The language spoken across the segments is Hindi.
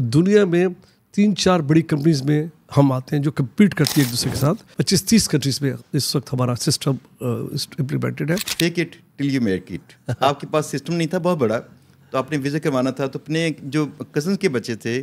दुनिया में तीन चार बड़ी कंपनीज में हम आते हैं जो कम्पीट करती है एक दूसरे के साथ पच्चीस तीस कंट्रीज में इस वक्त हमारा सिस्टम इम्प्लीमेंटेड uh, है take it till you make it आपके पास सिस्टम नहीं था बहुत बड़ा तो आपने वीज़ा करवाना था तो अपने जो कजन के बच्चे थे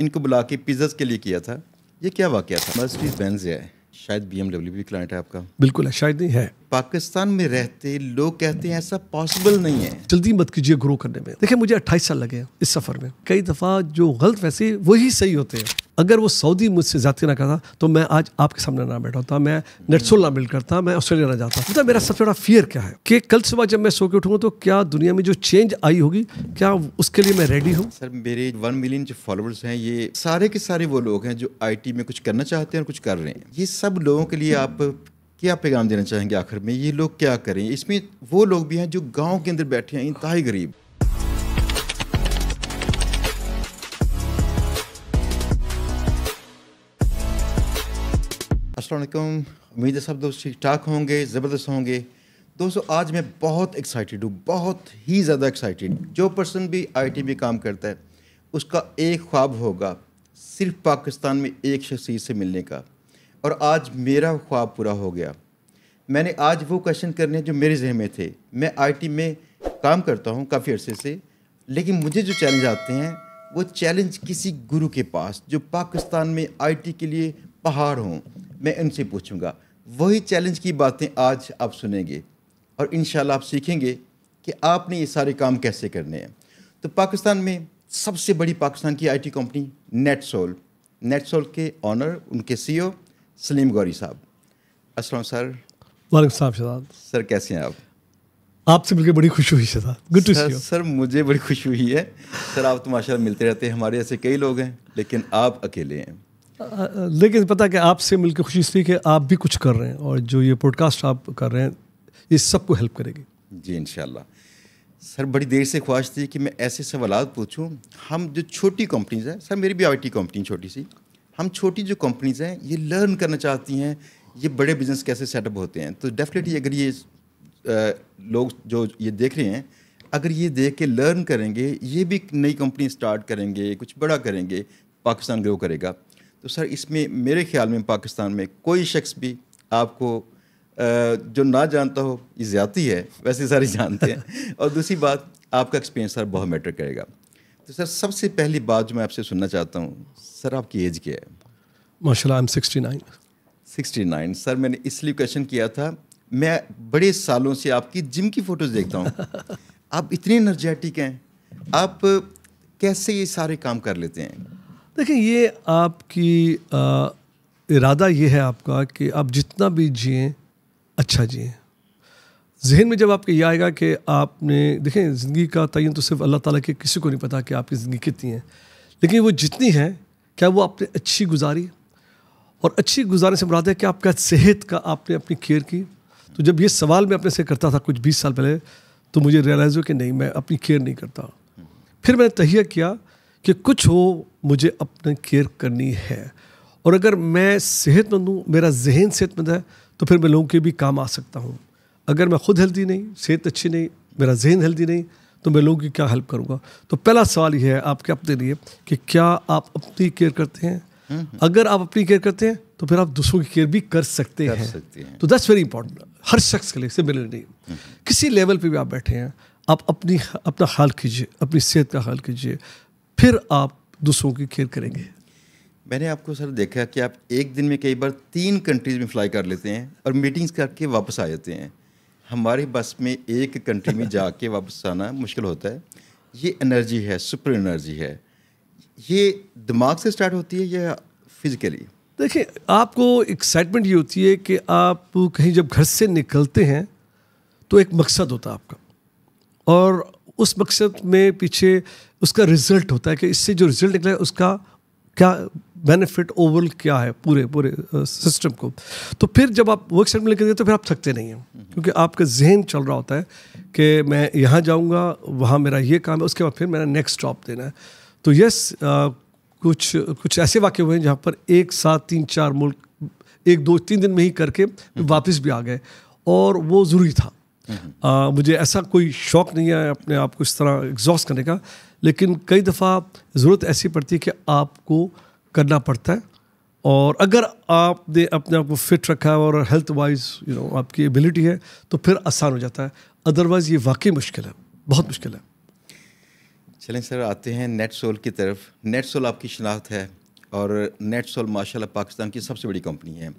इनको बुला के पिज़्ज़ा के लिए किया था ये क्या वाक़ था मर्सिडीज़ बेंज है शायद बी एमडब्ल्यू भी क्लाइंट है आपका बिल्कुल है शायद नहीं है पाकिस्तान में रहते लोग कहते हैं ऐसा पॉसिबल नहीं है जल्दी मत कीजिए ग्रो करने में देखिए मुझे अट्ठाईस साल लगे हैं इस सफर में कई दफ़ा जो गलत वैसे वही सही होते हैं अगर वो सऊदी मुझसे ज़्यादा ना करता तो मैं आज आपके सामने ना बैठा होता मैं नेटसोल ना बिल्ड करता मैं ऑस्ट्रेलिया ना जाता तो मेरा सबसे बड़ा फियर क्या है कि कल सुबह जब मैं सो के उठूंगा तो क्या दुनिया में जो चेंज आई होगी क्या उसके लिए मैं रेडी हूँ सर मेरे वन मिलियन जो फॉलोअर्स हैं ये सारे के सारे वो लोग हैं जो आई में कुछ करना चाहते हैं और कुछ कर रहे हैं ये सब लोगों के लिए आप क्या पैगाम देना चाहेंगे आखिर में ये लोग क्या करें इसमें वो लोग भी हैं जो गाँव के अंदर बैठे हैं इंतहा गरीब असलम उम्मीद है सब दोस्त ठीक ठाक होंगे ज़बरदस्त होंगे दोस्तों आज मैं बहुत एक्साइटेड हूँ बहुत ही ज़्यादा एक्साइटेड जो पर्सन भी आईटी में काम करता है उसका एक ख्वाब होगा सिर्फ पाकिस्तान में एक शख्सियत से मिलने का और आज मेरा ख्वाब पूरा हो गया मैंने आज वो क्वेश्चन करने जो मेरे जहन में थे मैं टी में काम करता हूँ काफ़ी अर्से से लेकिन मुझे जो चैलेंज आते हैं वो चैलेंज किसी गुरु के पास जो पाकिस्तान में टी के लिए पहाड़ हों मैं उनसे पूछूंगा वही चैलेंज की बातें आज आप सुनेंगे और इन आप सीखेंगे कि आपने ये सारे काम कैसे करने हैं तो पाकिस्तान में सबसे बड़ी पाकिस्तान की आईटी कंपनी नेटसोल नेटसोल के ऑनर उनके सीईओ e सलीम गौरी साहब असल सर वाले साहब शहजाद सर कैसे हैं आप आपसे मिलकर बड़ी खुशी हुई Shahzad good to see you sir मुझे बड़ी खुशी हुई है सर आप तो माशा मिलते रहते हैं हमारे ऐसे कई लोग हैं लेकिन आप अकेले हैं लेकिन पता कि आपसे मिलकर खुशी इसलिए कि आप भी कुछ कर रहे हैं और जो ये पॉडकास्ट आप कर रहे हैं ये सबको हेल्प करेगी जी इन सर बड़ी देर से ख्वाहिश थी कि मैं ऐसे सवाल पूछूं हम जो छोटी कंपनीज हैं सर मेरी भी आई कंपनी छोटी सी हम छोटी जो कंपनीज हैं ये लर्न करना चाहती हैं ये बड़े बिजनेस कैसे सेटअप होते हैं तो डेफिनेटली अगर ये आ, लोग जो ये देख रहे हैं अगर ये देख के लर्न करेंगे ये भी नई कंपनी स्टार्ट करेंगे कुछ बड़ा करेंगे पाकिस्तान ग्रो करेगा तो सर इसमें मेरे ख्याल में पाकिस्तान में कोई शख्स भी आपको जो ना जानता हो ये ज़्यादती है वैसे सारे जानते हैं और दूसरी बात आपका एक्सपीरियंस सर बहुत मैटर करेगा तो सर सबसे पहली बात जो मैं आपसे सुनना चाहता हूँ सर आपकी एज क्या है माशाल्लाह I am sixty nine sir मैंने इसलिए क्वेश्चन किया था मैं बड़े सालों से आपकी जिम की फ़ोटोज़ देखता हूँ आप इतने एनर्जेटिक हैं आप कैसे ये सारे काम कर लेते हैं देखिए ये आपकी आ, इरादा ये है आपका कि आप जितना भी जिए अच्छा जिए जहन में जब आपके ये आएगा कि आपने देखें ज़िंदगी का तयन तो सिर्फ अल्लाह ताला के किसी को नहीं पता कि आपकी ज़िंदगी कितनी है लेकिन वो जितनी है क्या वो आपने अच्छी गुजारी और अच्छी गुजारने से मुराद है कि आपका सेहत का आपने अपनी केयर की तो जब ये सवाल मैं अपने से करता था कुछ बीस साल पहले तो मुझे रियलाइज़ हो कि नहीं मैं अपनी केयर नहीं करता फिर मैंने तहिया किया कि कुछ हो मुझे अपने केयर करनी है और अगर मैं सेहतमंद हूँ मेरा जहन सेहतमंद है तो फिर मैं लोगों के भी काम आ सकता हूँ अगर मैं खुद हेल्दी नहीं सेहत अच्छी नहीं मेरा जहन हेल्दी नहीं तो मैं लोगों की क्या हेल्प करूँगा तो पहला सवाल ये है आपके अपने लिए कि क्या आप अपनी केयर करते हैं हम्म। अगर आप अपनी केयर करते हैं तो फिर आप दूसरों की केयर भी कर सकते कर हैं सकते हैं तो दैट्स वेरी इंपॉर्टेंट हर शख्स के लिए सिर्फ नहीं हम्म। किसी लेवल पे भी आप बैठे हैं आप अपनी अपना हाल कीजिए अपनी सेहत का हाल कीजिए फिर आप दूसरों की खेल करेंगे मैंने आपको सर देखा कि आप एक दिन में कई बार तीन कंट्रीज में फ्लाई कर लेते हैं और मीटिंग्स करके वापस आ जाते हैं हमारे बस में एक कंट्री में जाके वापस आना मुश्किल होता है ये एनर्जी है सुपर एनर्जी है ये दिमाग से स्टार्ट होती है या फिजिकली देखिए आपको एक्साइटमेंट ये होती है कि आप कहीं जब घर से निकलते हैं तो एक मकसद होता है आपका और उस मकसद में पीछे उसका रिजल्ट होता है कि इससे जो रिजल्ट निकला है उसका क्या बेनिफिट ओवरऑल क्या है पूरे पूरे सिस्टम को तो फिर जब आप वर्क साइड में लेकर गए तो फिर आप थकते नहीं हैं हम्म। क्योंकि आपका जहन चल रहा होता है कि मैं यहाँ जाऊँगा वहाँ मेरा ये काम है उसके बाद फिर मेरा नेक्स्ट स्टॉप देना है तो यस आ, कुछ कुछ ऐसे वाक्य हुए हैं जहाँ पर एक साथ तीन चार मुल्क एक दो तीन दिन में ही करके हम्म। वापस भी आ गए और वो ज़रूरी था आ, हम्म। मुझे ऐसा कोई शौक़ नहीं है अपने आप को इस तरह एग्जॉस्ट करने का लेकिन कई दफ़ा ज़रूरत ऐसी पड़ती है कि आपको करना पड़ता है और अगर आपने अपने आप को फिट रखा है और हेल्थ वाइज यू नो आपकी एबिलिटी है तो फिर आसान हो जाता है अदरवाइज़ ये वाकई मुश्किल है बहुत मुश्किल है चलें सर आते हैं नेट सोल की तरफ नेट सोल आपकी शनाख्त है और नेट सोल माशा पाकिस्तान की सबसे बड़ी कंपनी है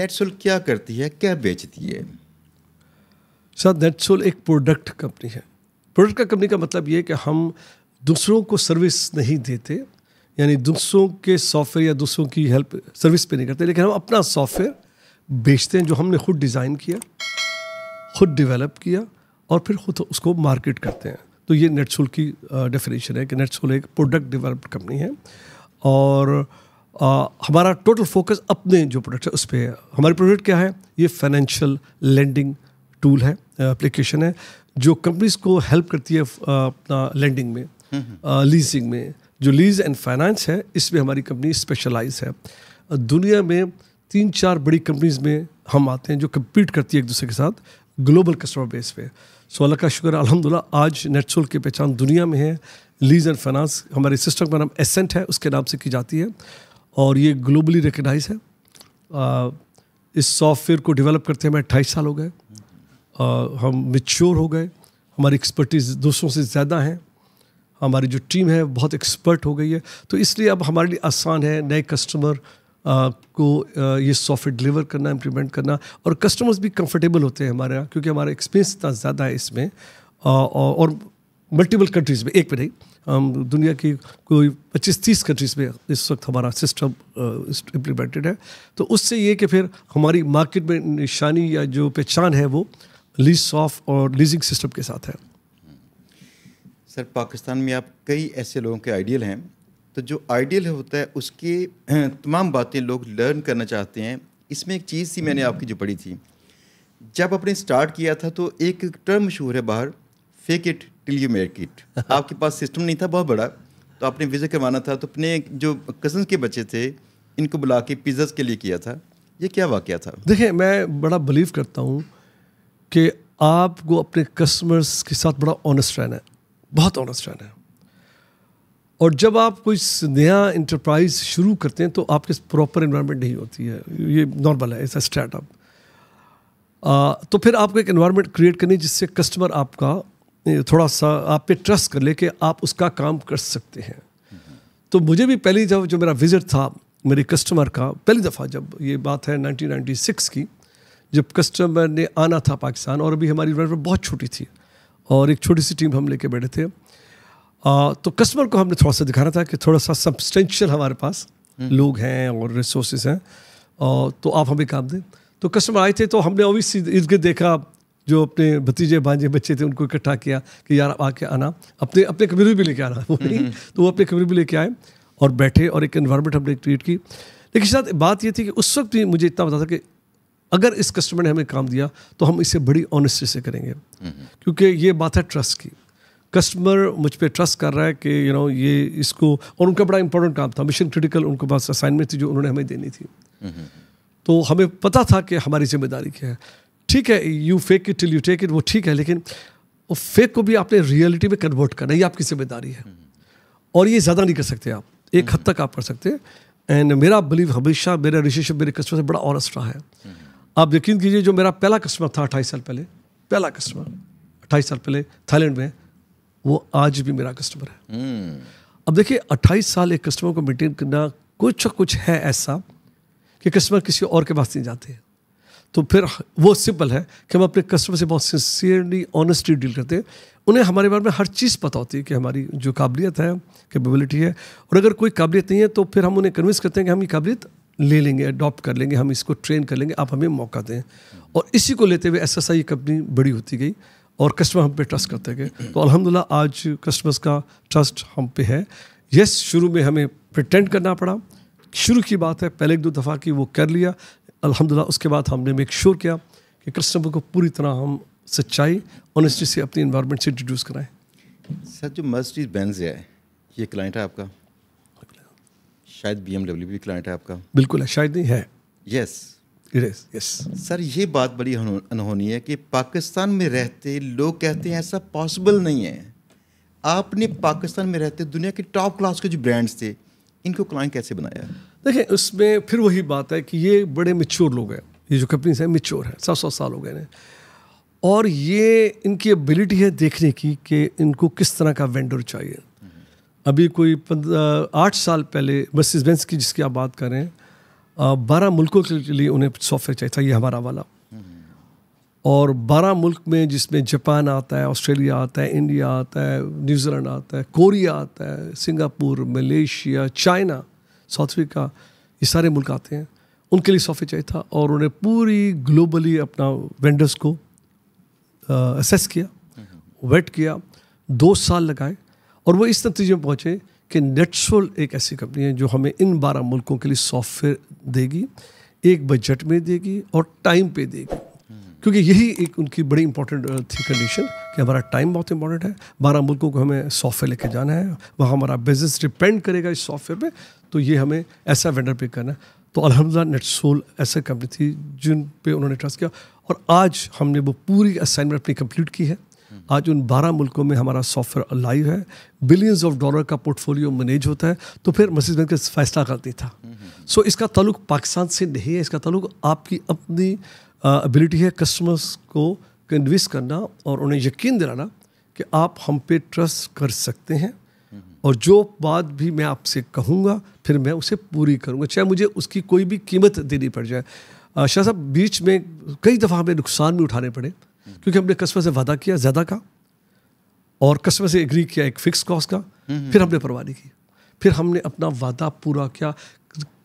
नेट सोल क्या करती है क्या बेचती है सर नेट सोल एक प्रोडक्ट कंपनी है प्रोडक्ट का कंपनी का मतलब ये है कि हम दूसरों को सर्विस नहीं देते यानी दूसरों के सॉफ्टवेयर या दूसरों की हेल्प सर्विस पे नहीं करते लेकिन हम अपना सॉफ्टवेयर बेचते हैं जो हमने खुद डिज़ाइन किया खुद डेवलप किया और फिर खुद उसको मार्केट करते हैं तो ये नेटसोल की डेफिनेशन है कि नेटसोल एक प्रोडक्ट डेवलप्ड कंपनी है और आ, हमारा टोटल फोकस अपने जो प्रोडक्ट है उस पर हमारे प्रोडक्ट क्या है ये फाइनेंशियल लैंडिंग टूल है एप्लीकेशन है जो कंपनीज को हेल्प करती है अपना लैंडिंग में लीजिंग में जो लीज एंड फाइनेंस है इसमें हमारी कंपनी स्पेशलाइज है दुनिया में तीन चार बड़ी कंपनीज में हम आते हैं जो कम्पीट करती है एक दूसरे के साथ ग्लोबल कस्टमर बेस पे सो अल्लाह का शुक्र अलहमदिल्ला आज नेटसोल की पहचान दुनिया में है लीज एंड फाइनेंस हमारे सिस्टम का नाम एसेंट है उसके नाम से की जाती है और ये ग्लोबली रिकगनाइज है आ, इस सॉफ्टवेयर को डेवलप करते हमें अट्ठाईस साल हो गए हम मिच्योर हो गए हमारी एक्सपर्टीज़ दूसरों से ज़्यादा हैं हमारी जो टीम है बहुत एक्सपर्ट हो गई है तो इसलिए अब हमारे लिए आसान है नए कस्टमर आ, को आ, ये सॉफ्टवेयर डिलीवर करना इम्प्लीमेंट करना और कस्टमर्स भी कंफर्टेबल होते हैं हमारे यहाँ क्योंकि हमारा एक्सपीरियंस इतना ज़्यादा है इसमें आ, और मल्टीपल कंट्रीज़ में एक पर नहीं हम दुनिया की कोई पच्चीस तीस कंट्रीज़ में इस वक्त हमारा सिस्टम इम्प्लीमेंटेड है तो उससे ये कि फिर हमारी मार्केट में निशानी या जो पहचान है वो लीज सॉफ्ट और लीजिंग सिस्टम के साथ है सर पाकिस्तान में आप कई ऐसे लोगों के आइडियल हैं तो जो आइडियल होता है उसके तमाम बातें लोग लर्न करना चाहते हैं इसमें एक चीज़ थी मैंने हम्म। आपकी जो पढ़ी थी जब आपने स्टार्ट किया था तो एक टर्म मशहूर है बाहर fake it till you make it आपके पास सिस्टम नहीं था बहुत बड़ा तो आपने विज़िट करवाना था तो अपने जो कज़न के बच्चे थे इनको बुला के पिज़्ज़ के लिए किया था ये क्या वाक़ था देखिए मैं बड़ा बिलीव करता हूँ कि आपको अपने कस्टमर्स के साथ बड़ा ऑनेस्ट रहना है बहुत ऑनेस्ट रहना है और जब आप कोई नया इंटरप्राइज शुरू करते हैं तो आपके प्रॉपर इन्वायरमेंट नहीं होती है ये नॉर्मल है इस स्टार्टअप तो फिर आपको एक इन्वायरमेंट क्रिएट करनी जिससे कस्टमर आपका थोड़ा सा आप पे ट्रस्ट कर ले कि आप उसका काम कर सकते हैं तो मुझे भी पहली जब जो मेरा विज़िट था मेरे कस्टमर का पहली दफ़ा जब ये बात है 1996 की जब कस्टमर ने आना था पाकिस्तान और अभी हमारी बहुत छोटी थी और एक छोटी सी टीम हम लेके बैठे थे आ, तो कस्टमर को हमने थोड़ा सा दिखाना था कि थोड़ा सा सब्सटेंशियल हमारे पास हम्म। लोग हैं और रिसोर्सेज हैं आ, तो आप हमें काम दें तो कस्टमर आए थे तो हमने ऑब्वियसली इर्द गिर्द देखा जो अपने भतीजे भांजे बच्चे थे उनको इकट्ठा किया कि यार आके आना अपने अपने कम्युनिटी भी लेके आना वो नहीं हम्म। तो वो अपने कम्युनिटी भी लेके आए और बैठे और एक इन्वायरमेंट हमने क्रिएट की लेकिन शायद बात ये थी कि उस वक्त भी मुझे इतना पता था कि अगर इस कस्टमर ने हमें काम दिया तो हम इसे बड़ी ऑनेस्टी से करेंगे क्योंकि ये बात है ट्रस्ट की कस्टमर मुझ पर ट्रस्ट कर रहा है कि यू नो ये इसको और उनका बड़ा इंपॉर्टेंट काम था मिशन क्रिटिकल उनके पास असाइनमेंट थी जो उन्होंने हमें देनी थी तो हमें पता था कि हमारी जिम्मेदारी क्या है ठीक है you fake it till you take it वो ठीक है लेकिन फेक को भी आपने रियलिटी में कन्वर्ट करना ये आपकी जिम्मेदारी है और ये ज़्यादा नहीं कर सकते आप एक हद तक आप कर सकते हैं एंड मेरा बिलीव हमेशा मेरा रिलेशनशिप मेरे कस्टमर से बड़ा ऑनेस्ट रहा है आप यकीन कीजिए जो मेरा पहला कस्टमर था अट्ठाईस साल पहले पहला कस्टमर अट्ठाईस साल पहले थाईलैंड में वो आज भी मेरा कस्टमर है हम्म। अब देखिए अट्ठाईस साल एक कस्टमर को मेंटेन करना कुछ कुछ है ऐसा कि कस्टमर किसी और के पास नहीं जाते हैं तो फिर वो सिंपल है कि हम अपने कस्टमर से बहुत सिंसियरली ऑनेस्टली डील करते हैं उन्हें हमारे बारे में हर चीज़ पता होती है कि हमारी जो काबिलियत है कैपेबिलिटी है और अगर कोई काबिलियत नहीं है तो फिर हम उन्हें कन्विंस करते हैं कि हम ये काबिलियत ले लेंगे अडॉप्ट कर लेंगे हम इसको ट्रेन कर लेंगे आप हमें मौका दें और इसी को लेते हुए एस एस आई कंपनी बड़ी होती गई और कस्टमर हम पे ट्रस्ट करते गए तो अलहमदिल्ला आज कस्टमर्स का ट्रस्ट हम पे है यस शुरू में हमें प्रटेंड करना पड़ा शुरू की बात है पहले एक दो दफ़ा की वो कर लिया अलहमदिल्ला उसके बाद हमने मेक श्योर किया कि कस्टमर को पूरी तरह हम सच्चाई ऑनेस्टी से अपनी इन्वायरमेंट से इंट्रोड्यूस कराएं सर जो मर्सिडीज बेंज है ये क्लाइंट है आपका शायद बी एमडब्ल्यू भी क्लाइंट है आपका बिल्कुल है शायद नहीं है yes it is yes sir ये बात बड़ी अनहोनी है कि पाकिस्तान में रहते लोग कहते हैं ऐसा पॉसिबल नहीं है आपने पाकिस्तान में रहते दुनिया के टॉप क्लास के जो ब्रांड्स थे इनको क्लाइंट कैसे बनाया देखिए उसमें फिर वही बात है कि ये बड़े मेच्योर लोग हैं ये जो कंपनीज हैं मेच्योर हैं सौ सौ साल हो गए हैं और ये इनकी एबिलिटी है देखने की कि इनको किस तरह का वेंडर चाहिए अभी कोई आठ साल पहले मर्सिस बेंस की जिसकी आप बात कर रहे हैं बारह मुल्कों के लिए उन्हें सॉफ्टवेयर चाहिए था ये हमारा वाला और बारह मुल्क में जिसमें जापान आता है ऑस्ट्रेलिया आता है इंडिया आता है न्यूजीलैंड आता है कोरिया आता है Singapore Malaysia China South Africa ये सारे मुल्क आते हैं उनके लिए सॉफ्टवेयर चाहिए था और उन्हें पूरी ग्लोबली अपना वेंडर्स को असेस किया हम्म, हम्म। वेट किया दो साल लगाए और वो इस नतीजे में पहुँचे कि नेटसोल एक ऐसी कंपनी है जो हमें इन बारह मुल्कों के लिए सॉफ्टवेयर देगी एक बजट में देगी और टाइम पे देगी क्योंकि यही एक उनकी बड़ी इंपॉर्टेंट uh, थी कंडीशन कि हमारा टाइम बहुत इंपॉर्टेंट है बारह मुल्कों को हमें सॉफ्टवेयर लेके जाना है वहाँ हमारा बिजनेस डिपेंड करेगा इस सॉफ्टवेयर पे तो ये हमें ऐसा वेंडर पे करना है तो अलहमदा नेटसोल ऐसा कंपनी थी जिन पे उन्होंने ट्रस्ट किया और आज हमने वो पूरी असाइनमेंट अपनी कंप्लीट की है हम्म। आज उन बारह मुल्कों में हमारा सॉफ्टवेयर लाइव है बिलियंस ऑफ डॉलर का पोर्टफोलियो मैनेज होता है तो फिर मसीद बैंक फैसला करती था सो हम्म। so, इसका ताल्लुक पाकिस्तान से नहीं है इसका ताल्लुक आपकी अपनी एबिलिटी है कस्टमर्स को कन्विंस करना और उन्हें यकीन दिलाना कि आप हम पे ट्रस्ट कर सकते हैं हम्म। और जो बात भी मैं आपसे कहूँगा फिर मैं उसे पूरी करूँगा चाहे मुझे उसकी कोई भी कीमत देनी पड़ जाए शाह साहब बीच में कई दफ़ा हमें नुकसान भी उठाने पड़े क्योंकि हमने कस्बे से वादा किया ज़्यादा का और कस्बे से एग्री किया एक फिक्स कॉस्ट का फिर हमने परवाह नहीं की फिर हमने अपना वादा पूरा किया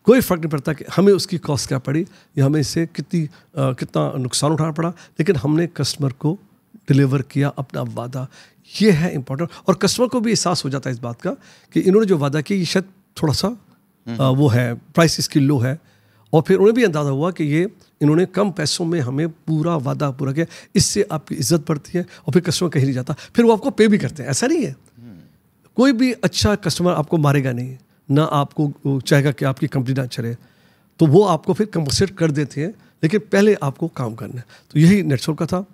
कोई फ़र्क नहीं पड़ता कि हमें उसकी कॉस्ट क्या पड़ी या हमें इससे कितनी आ, कितना नुकसान उठाना पड़ा लेकिन हमने कस्टमर को डिलीवर किया अपना वादा ये है इम्पोर्टेंट और कस्टमर को भी एहसास हो जाता है इस बात का कि इन्होंने जो वादा किया ये शायद थोड़ा सा आ, वो है प्राइस इसकी लो है और फिर उन्हें भी अंदाज़ा हुआ कि ये इन्होंने कम पैसों में हमें पूरा वादा पूरा किया इससे आपकी इज्जत बढ़ती है और फिर कस्टमर कहीं नहीं जाता फिर वो आपको पे भी करते हैं ऐसा नहीं है कोई भी अच्छा कस्टमर आपको मारेगा नहीं ना आपको चाहेगा कि आपकी कंपनी ना चले तो वो आपको फिर कंपनसेट कर देते हैं लेकिन पहले आपको काम करना है तो यही नेटवर्क का था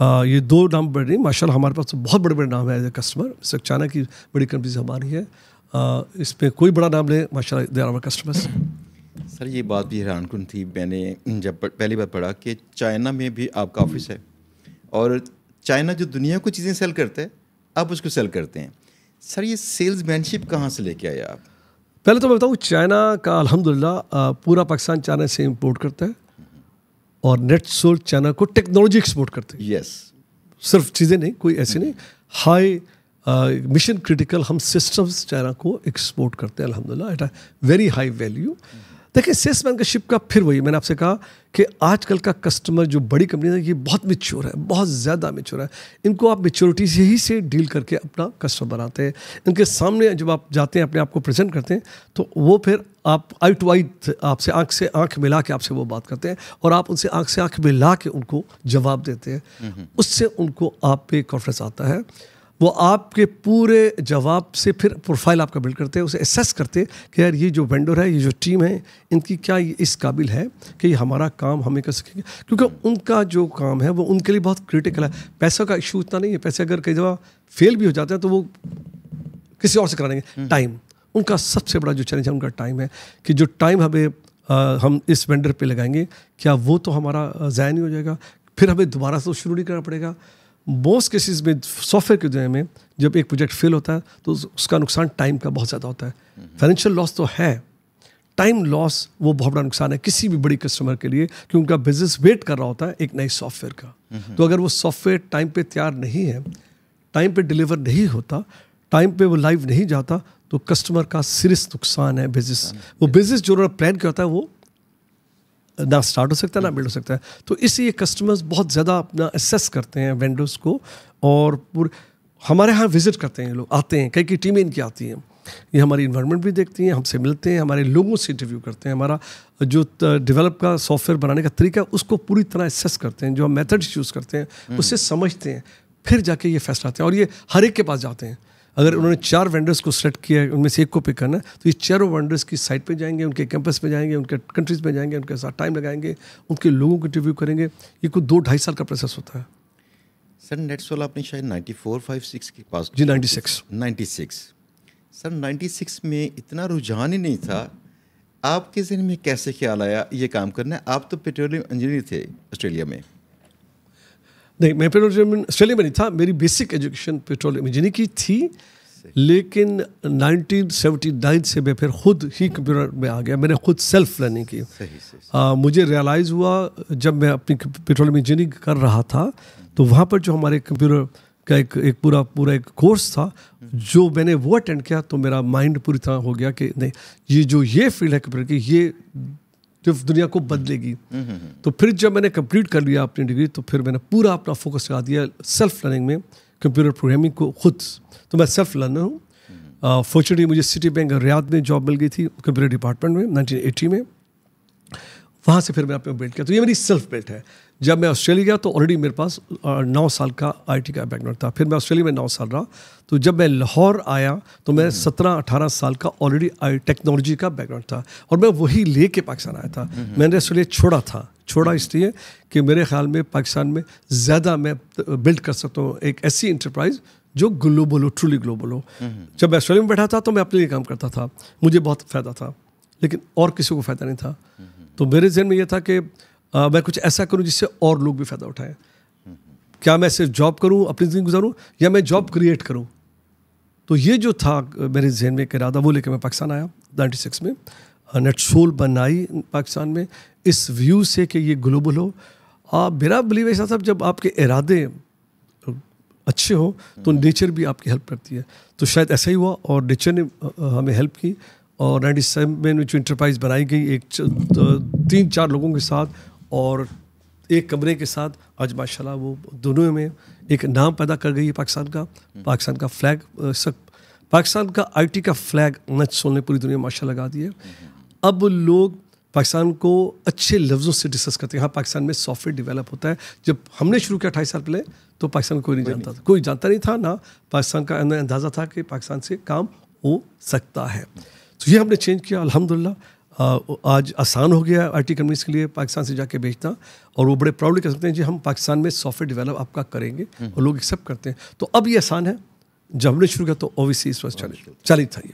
आ, ये दो नाम बड़े नहीं माशाल्लाह हमारे पास तो बहुत बड़े बड़े नाम है एज ए कस्टमर सचाना की बड़ी कंपनी हमारी है इसमें कोई बड़ा नाम नहीं माशा दे आर कस्टमर्स सर ये बात भी हैरान कन थी मैंने जब पहली बार पढ़ा कि चाइना में भी आपका ऑफिस है और चाइना जो दुनिया को चीज़ें सेल करता है आप उसको सेल करते हैं सर ये सेल्स मैनशिप कहाँ से लेके आए आप पहले तो मैं बताऊँ चाइना का अलहमदिल्ला पूरा पाकिस्तान चाइना से इम्पोर्ट करता है और नेट सोल चाइना को टेक्नोलॉजी एक्सपोर्ट करते हैं यस सिर्फ चीज़ें नहीं कोई ऐसी हम्म। नहीं हाई मिशन क्रिटिकल हम सिस्टम्स चाइना को एक्सपोर्ट करते हैं अलहमदिल्ला at a very high value देखिए सेल्स मैनशिप का फिर वही मैंने आपसे कहा कि आजकल का कस्टमर जो बड़ी कंपनी है ये बहुत मेच्योर है बहुत ज़्यादा मेच्योर है इनको आप मेच्योरिटी से ही से डील करके अपना कस्टमर बनाते हैं इनके सामने जब आप जाते हैं अपने आप को प्रेजेंट करते हैं तो वो फिर आप आई टू आई आपसे आंख से आंख मिला के आपसे वो बात करते हैं और आप उनसे आंख से आंख मिला के उनको जवाब देते हैं हम्म, हम्म। उससे उनको आप पे कॉन्फिडेंस आता है वो आपके पूरे जवाब से फिर प्रोफाइल आपका बिल्ड करते हैं उसे एसेस करते हैं कि यार ये जो वेंडर है ये जो टीम है इनकी क्या ये इस काबिल है कि ये हमारा काम हमें कर सकेंगे क्योंकि उनका जो काम है वो उनके लिए बहुत क्रिटिकल है पैसा का इशू इतना नहीं है पैसे अगर कई जगह फेल भी हो जाते हैं तो वो किसी और से कराएंगे टाइम हम्म। उनका सबसे बड़ा जो चैलेंज है उनका टाइम है कि जो टाइम हमें हम इस वेंडर पर लगाएंगे क्या वो तो हमारा ज़ाय नहीं हो जाएगा फिर हमें दोबारा से तो शुरू नहीं करना पड़ेगा मोस्ट केसेस में सॉफ्टवेयर की दुनिया में जब एक प्रोजेक्ट फेल होता है तो उसका नुकसान टाइम का बहुत ज़्यादा होता है फाइनेंशियल हम्म। लॉस तो है टाइम लॉस वो बहुत बड़ा नुकसान है किसी भी बड़ी कस्टमर के लिए क्योंकि उनका बिजनेस वेट कर रहा होता है एक नए सॉफ्टवेयर का हम्म। तो अगर वो सॉफ्टवेयर टाइम पे तैयार नहीं है टाइम पे डिलीवर नहीं होता टाइम पे वो लाइव नहीं जाता तो कस्टमर का सीरियस नुकसान है बिजनेस वो बिजनेस जो प्लान किया होता है वो ना स्टार्ट हो सकता है ना बिल्ड हो सकता है तो इसलिए कस्टमर्स बहुत ज़्यादा अपना एसेस करते हैं वेंडर्स को और पूरे हमारे यहाँ विज़िट करते हैं लोग आते हैं कई कई टीमें इनकी आती हैं ये हमारी इन्वायरमेंट भी देखती हैं हमसे मिलते हैं हमारे लोगों से इंटरव्यू करते हैं हमारा जो डेवलप का सॉफ्टवेयर बनाने का तरीका उसको पूरी तरह एसेस करते हैं जो हम मेथड्स यूज़ करते हैं हम्म। उससे समझते हैं फिर जाके ये फैसला आते हैं और ये हर एक के पास जाते हैं अगर उन्होंने चार वेंडर्स को सेलेक्ट किया है उनमें से एक को पिक करना तो ये चारों वेंडर्स की साइट पे जाएंगे उनके कैंपस पे जाएंगे उनके कंट्रीज में जाएंगे उनके साथ टाइम लगाएंगे उनके लोगों को इंटरव्यू करेंगे ये कुछ दो ढाई साल का प्रोसेस होता है सर नेट्स वाला आपने शायद नाइन्टी फोर फाइव सिक्स के पास जी ninety six ninety six sir ninety six में इतना रुझान ही नहीं था आपके जहन में कैसे ख्याल आया ये काम करना आप तो पेट्रोलियम इंजीनियर थे ऑस्ट्रेलिया में नहीं मैं पेट्रोलियम ऑस्ट्रेलिया में नहीं था मेरी बेसिक एजुकेशन पेट्रोल इंजीनियरिंग की थी लेकिन 1979 से मैं फिर खुद ही कंप्यूटर में आ गया मैंने खुद सेल्फ लर्निंग की सही, सही। आ, मुझे रियलाइज़ हुआ जब मैं अपनी पेट्रोलियम इंजीनियरिंग कर रहा था तो वहाँ पर जो हमारे कंप्यूटर का एक एक पूरा पूरा एक कोर्स था जो मैंने वो अटेंड किया तो मेरा माइंड पूरी तरह हो गया कि नहीं ये जो ये फील्ड है कंप्यूटर की ये जो दुनिया को बदलेगी तो फिर जब मैंने कंप्लीट कर लिया अपनी डिग्री तो फिर मैंने पूरा अपना फोकस लगा दिया सेल्फ लर्निंग में कंप्यूटर प्रोग्रामिंग को खुद तो मैं सेल्फ लर्नर हूँ फॉर्चुनेटली हम्म। मुझे सिटी बैंक रियाद में जॉब मिल गई थी कंप्यूटर डिपार्टमेंट में नाइनटीन में वहाँ से फिर मैं अपने बिल्ड किया तो ये मेरी सेल्फ बिल्ट है जब मैं ऑस्ट्रेलिया गया तो ऑलरेडी मेरे पास नौ साल का आईटी का बैकग्राउंड था फिर मैं ऑस्ट्रेलिया में नौ साल रहा तो जब मैं लाहौर आया तो मैं हम्म। सत्रह अठारह साल का ऑलरेडी आई टेक्नोलॉजी का बैकग्राउंड था और मैं वही ले के पाकिस्तान आया था हम्म। मैंने ऑस्ट्रेलिया छोड़ा था छोड़ा हम्म। इसलिए कि मेरे ख्याल में पाकिस्तान में ज़्यादा मैं बिल्ड कर सकता हूँ एक ऐसी इंटरप्राइज़ जो ग्लोबल हो ट्रूली ग्लोबल हो जब मैं ऑस्ट्रेलिया में बैठा था तो मैं अपने लिए काम करता था मुझे बहुत फ़ायदा था लेकिन और किसी को फ़ायदा नहीं था तो मेरे जहन में यह था कि आ, मैं कुछ ऐसा करूँ जिससे और लोग भी फ़ायदा उठाएं क्या मैं सिर्फ जॉब करूँ अपनी ज़िंदगी गुजारूँ या मैं जॉब क्रिएट करूँ तो ये जो था मेरे जहन में एक इरादा वो लेकर मैं पाकिस्तान आया नाइन्टी सिक्स में नेट सोल बनाई पाकिस्तान में इस व्यू से कि ये ग्लोबल हो आप मेरा बिलीव ऐसा साहब जब आपके इरादे अच्छे हो तो नेचर हम्म। भी आपकी हेल्प करती है तो शायद ऐसा ही हुआ और नेचर ने हमें हेल्प की और नाइन्टी सेवन में जो इंटरप्राइज बनाई गई एक तीन चार लोगों के साथ और एक कमरे के साथ आज माशाल्लाह वो दोनों में एक नाम पैदा कर गई है पाकिस्तान का पाकिस्तान का फ्लैग सब पाकिस्तान का आईटी का फ्लैग सोल ने पूरी दुनिया माशा लगा दी है अब लोग पाकिस्तान को अच्छे लफ्ज़ों से डिस्कस करते हैं हाँ पाकिस्तान में सॉफ्टवेयर डेवलप होता है जब हमने शुरू किया अठाईस साल पहले तो पाकिस्तान कोई नहीं जानता था कोई जानता नहीं था ना पाकिस्तान का अंदाज़ा था कि पाकिस्तान से काम हो सकता है तो ये हमने चेंज किया अलहमदिल्ला आज आसान हो गया आई टी कंपनीज के लिए पाकिस्तान से जाके बेचना और वो बड़े प्राउडली कर सकते हैं जी हम पाकिस्तान में सॉफ्टवेयर डेवलप आपका करेंगे हम्म। और लोग एक्सेप्ट करते हैं तो अब ये आसान है जब हमने शुरू किया तो ओवीसी इस वक्त चैलेंज चैलेंज था ये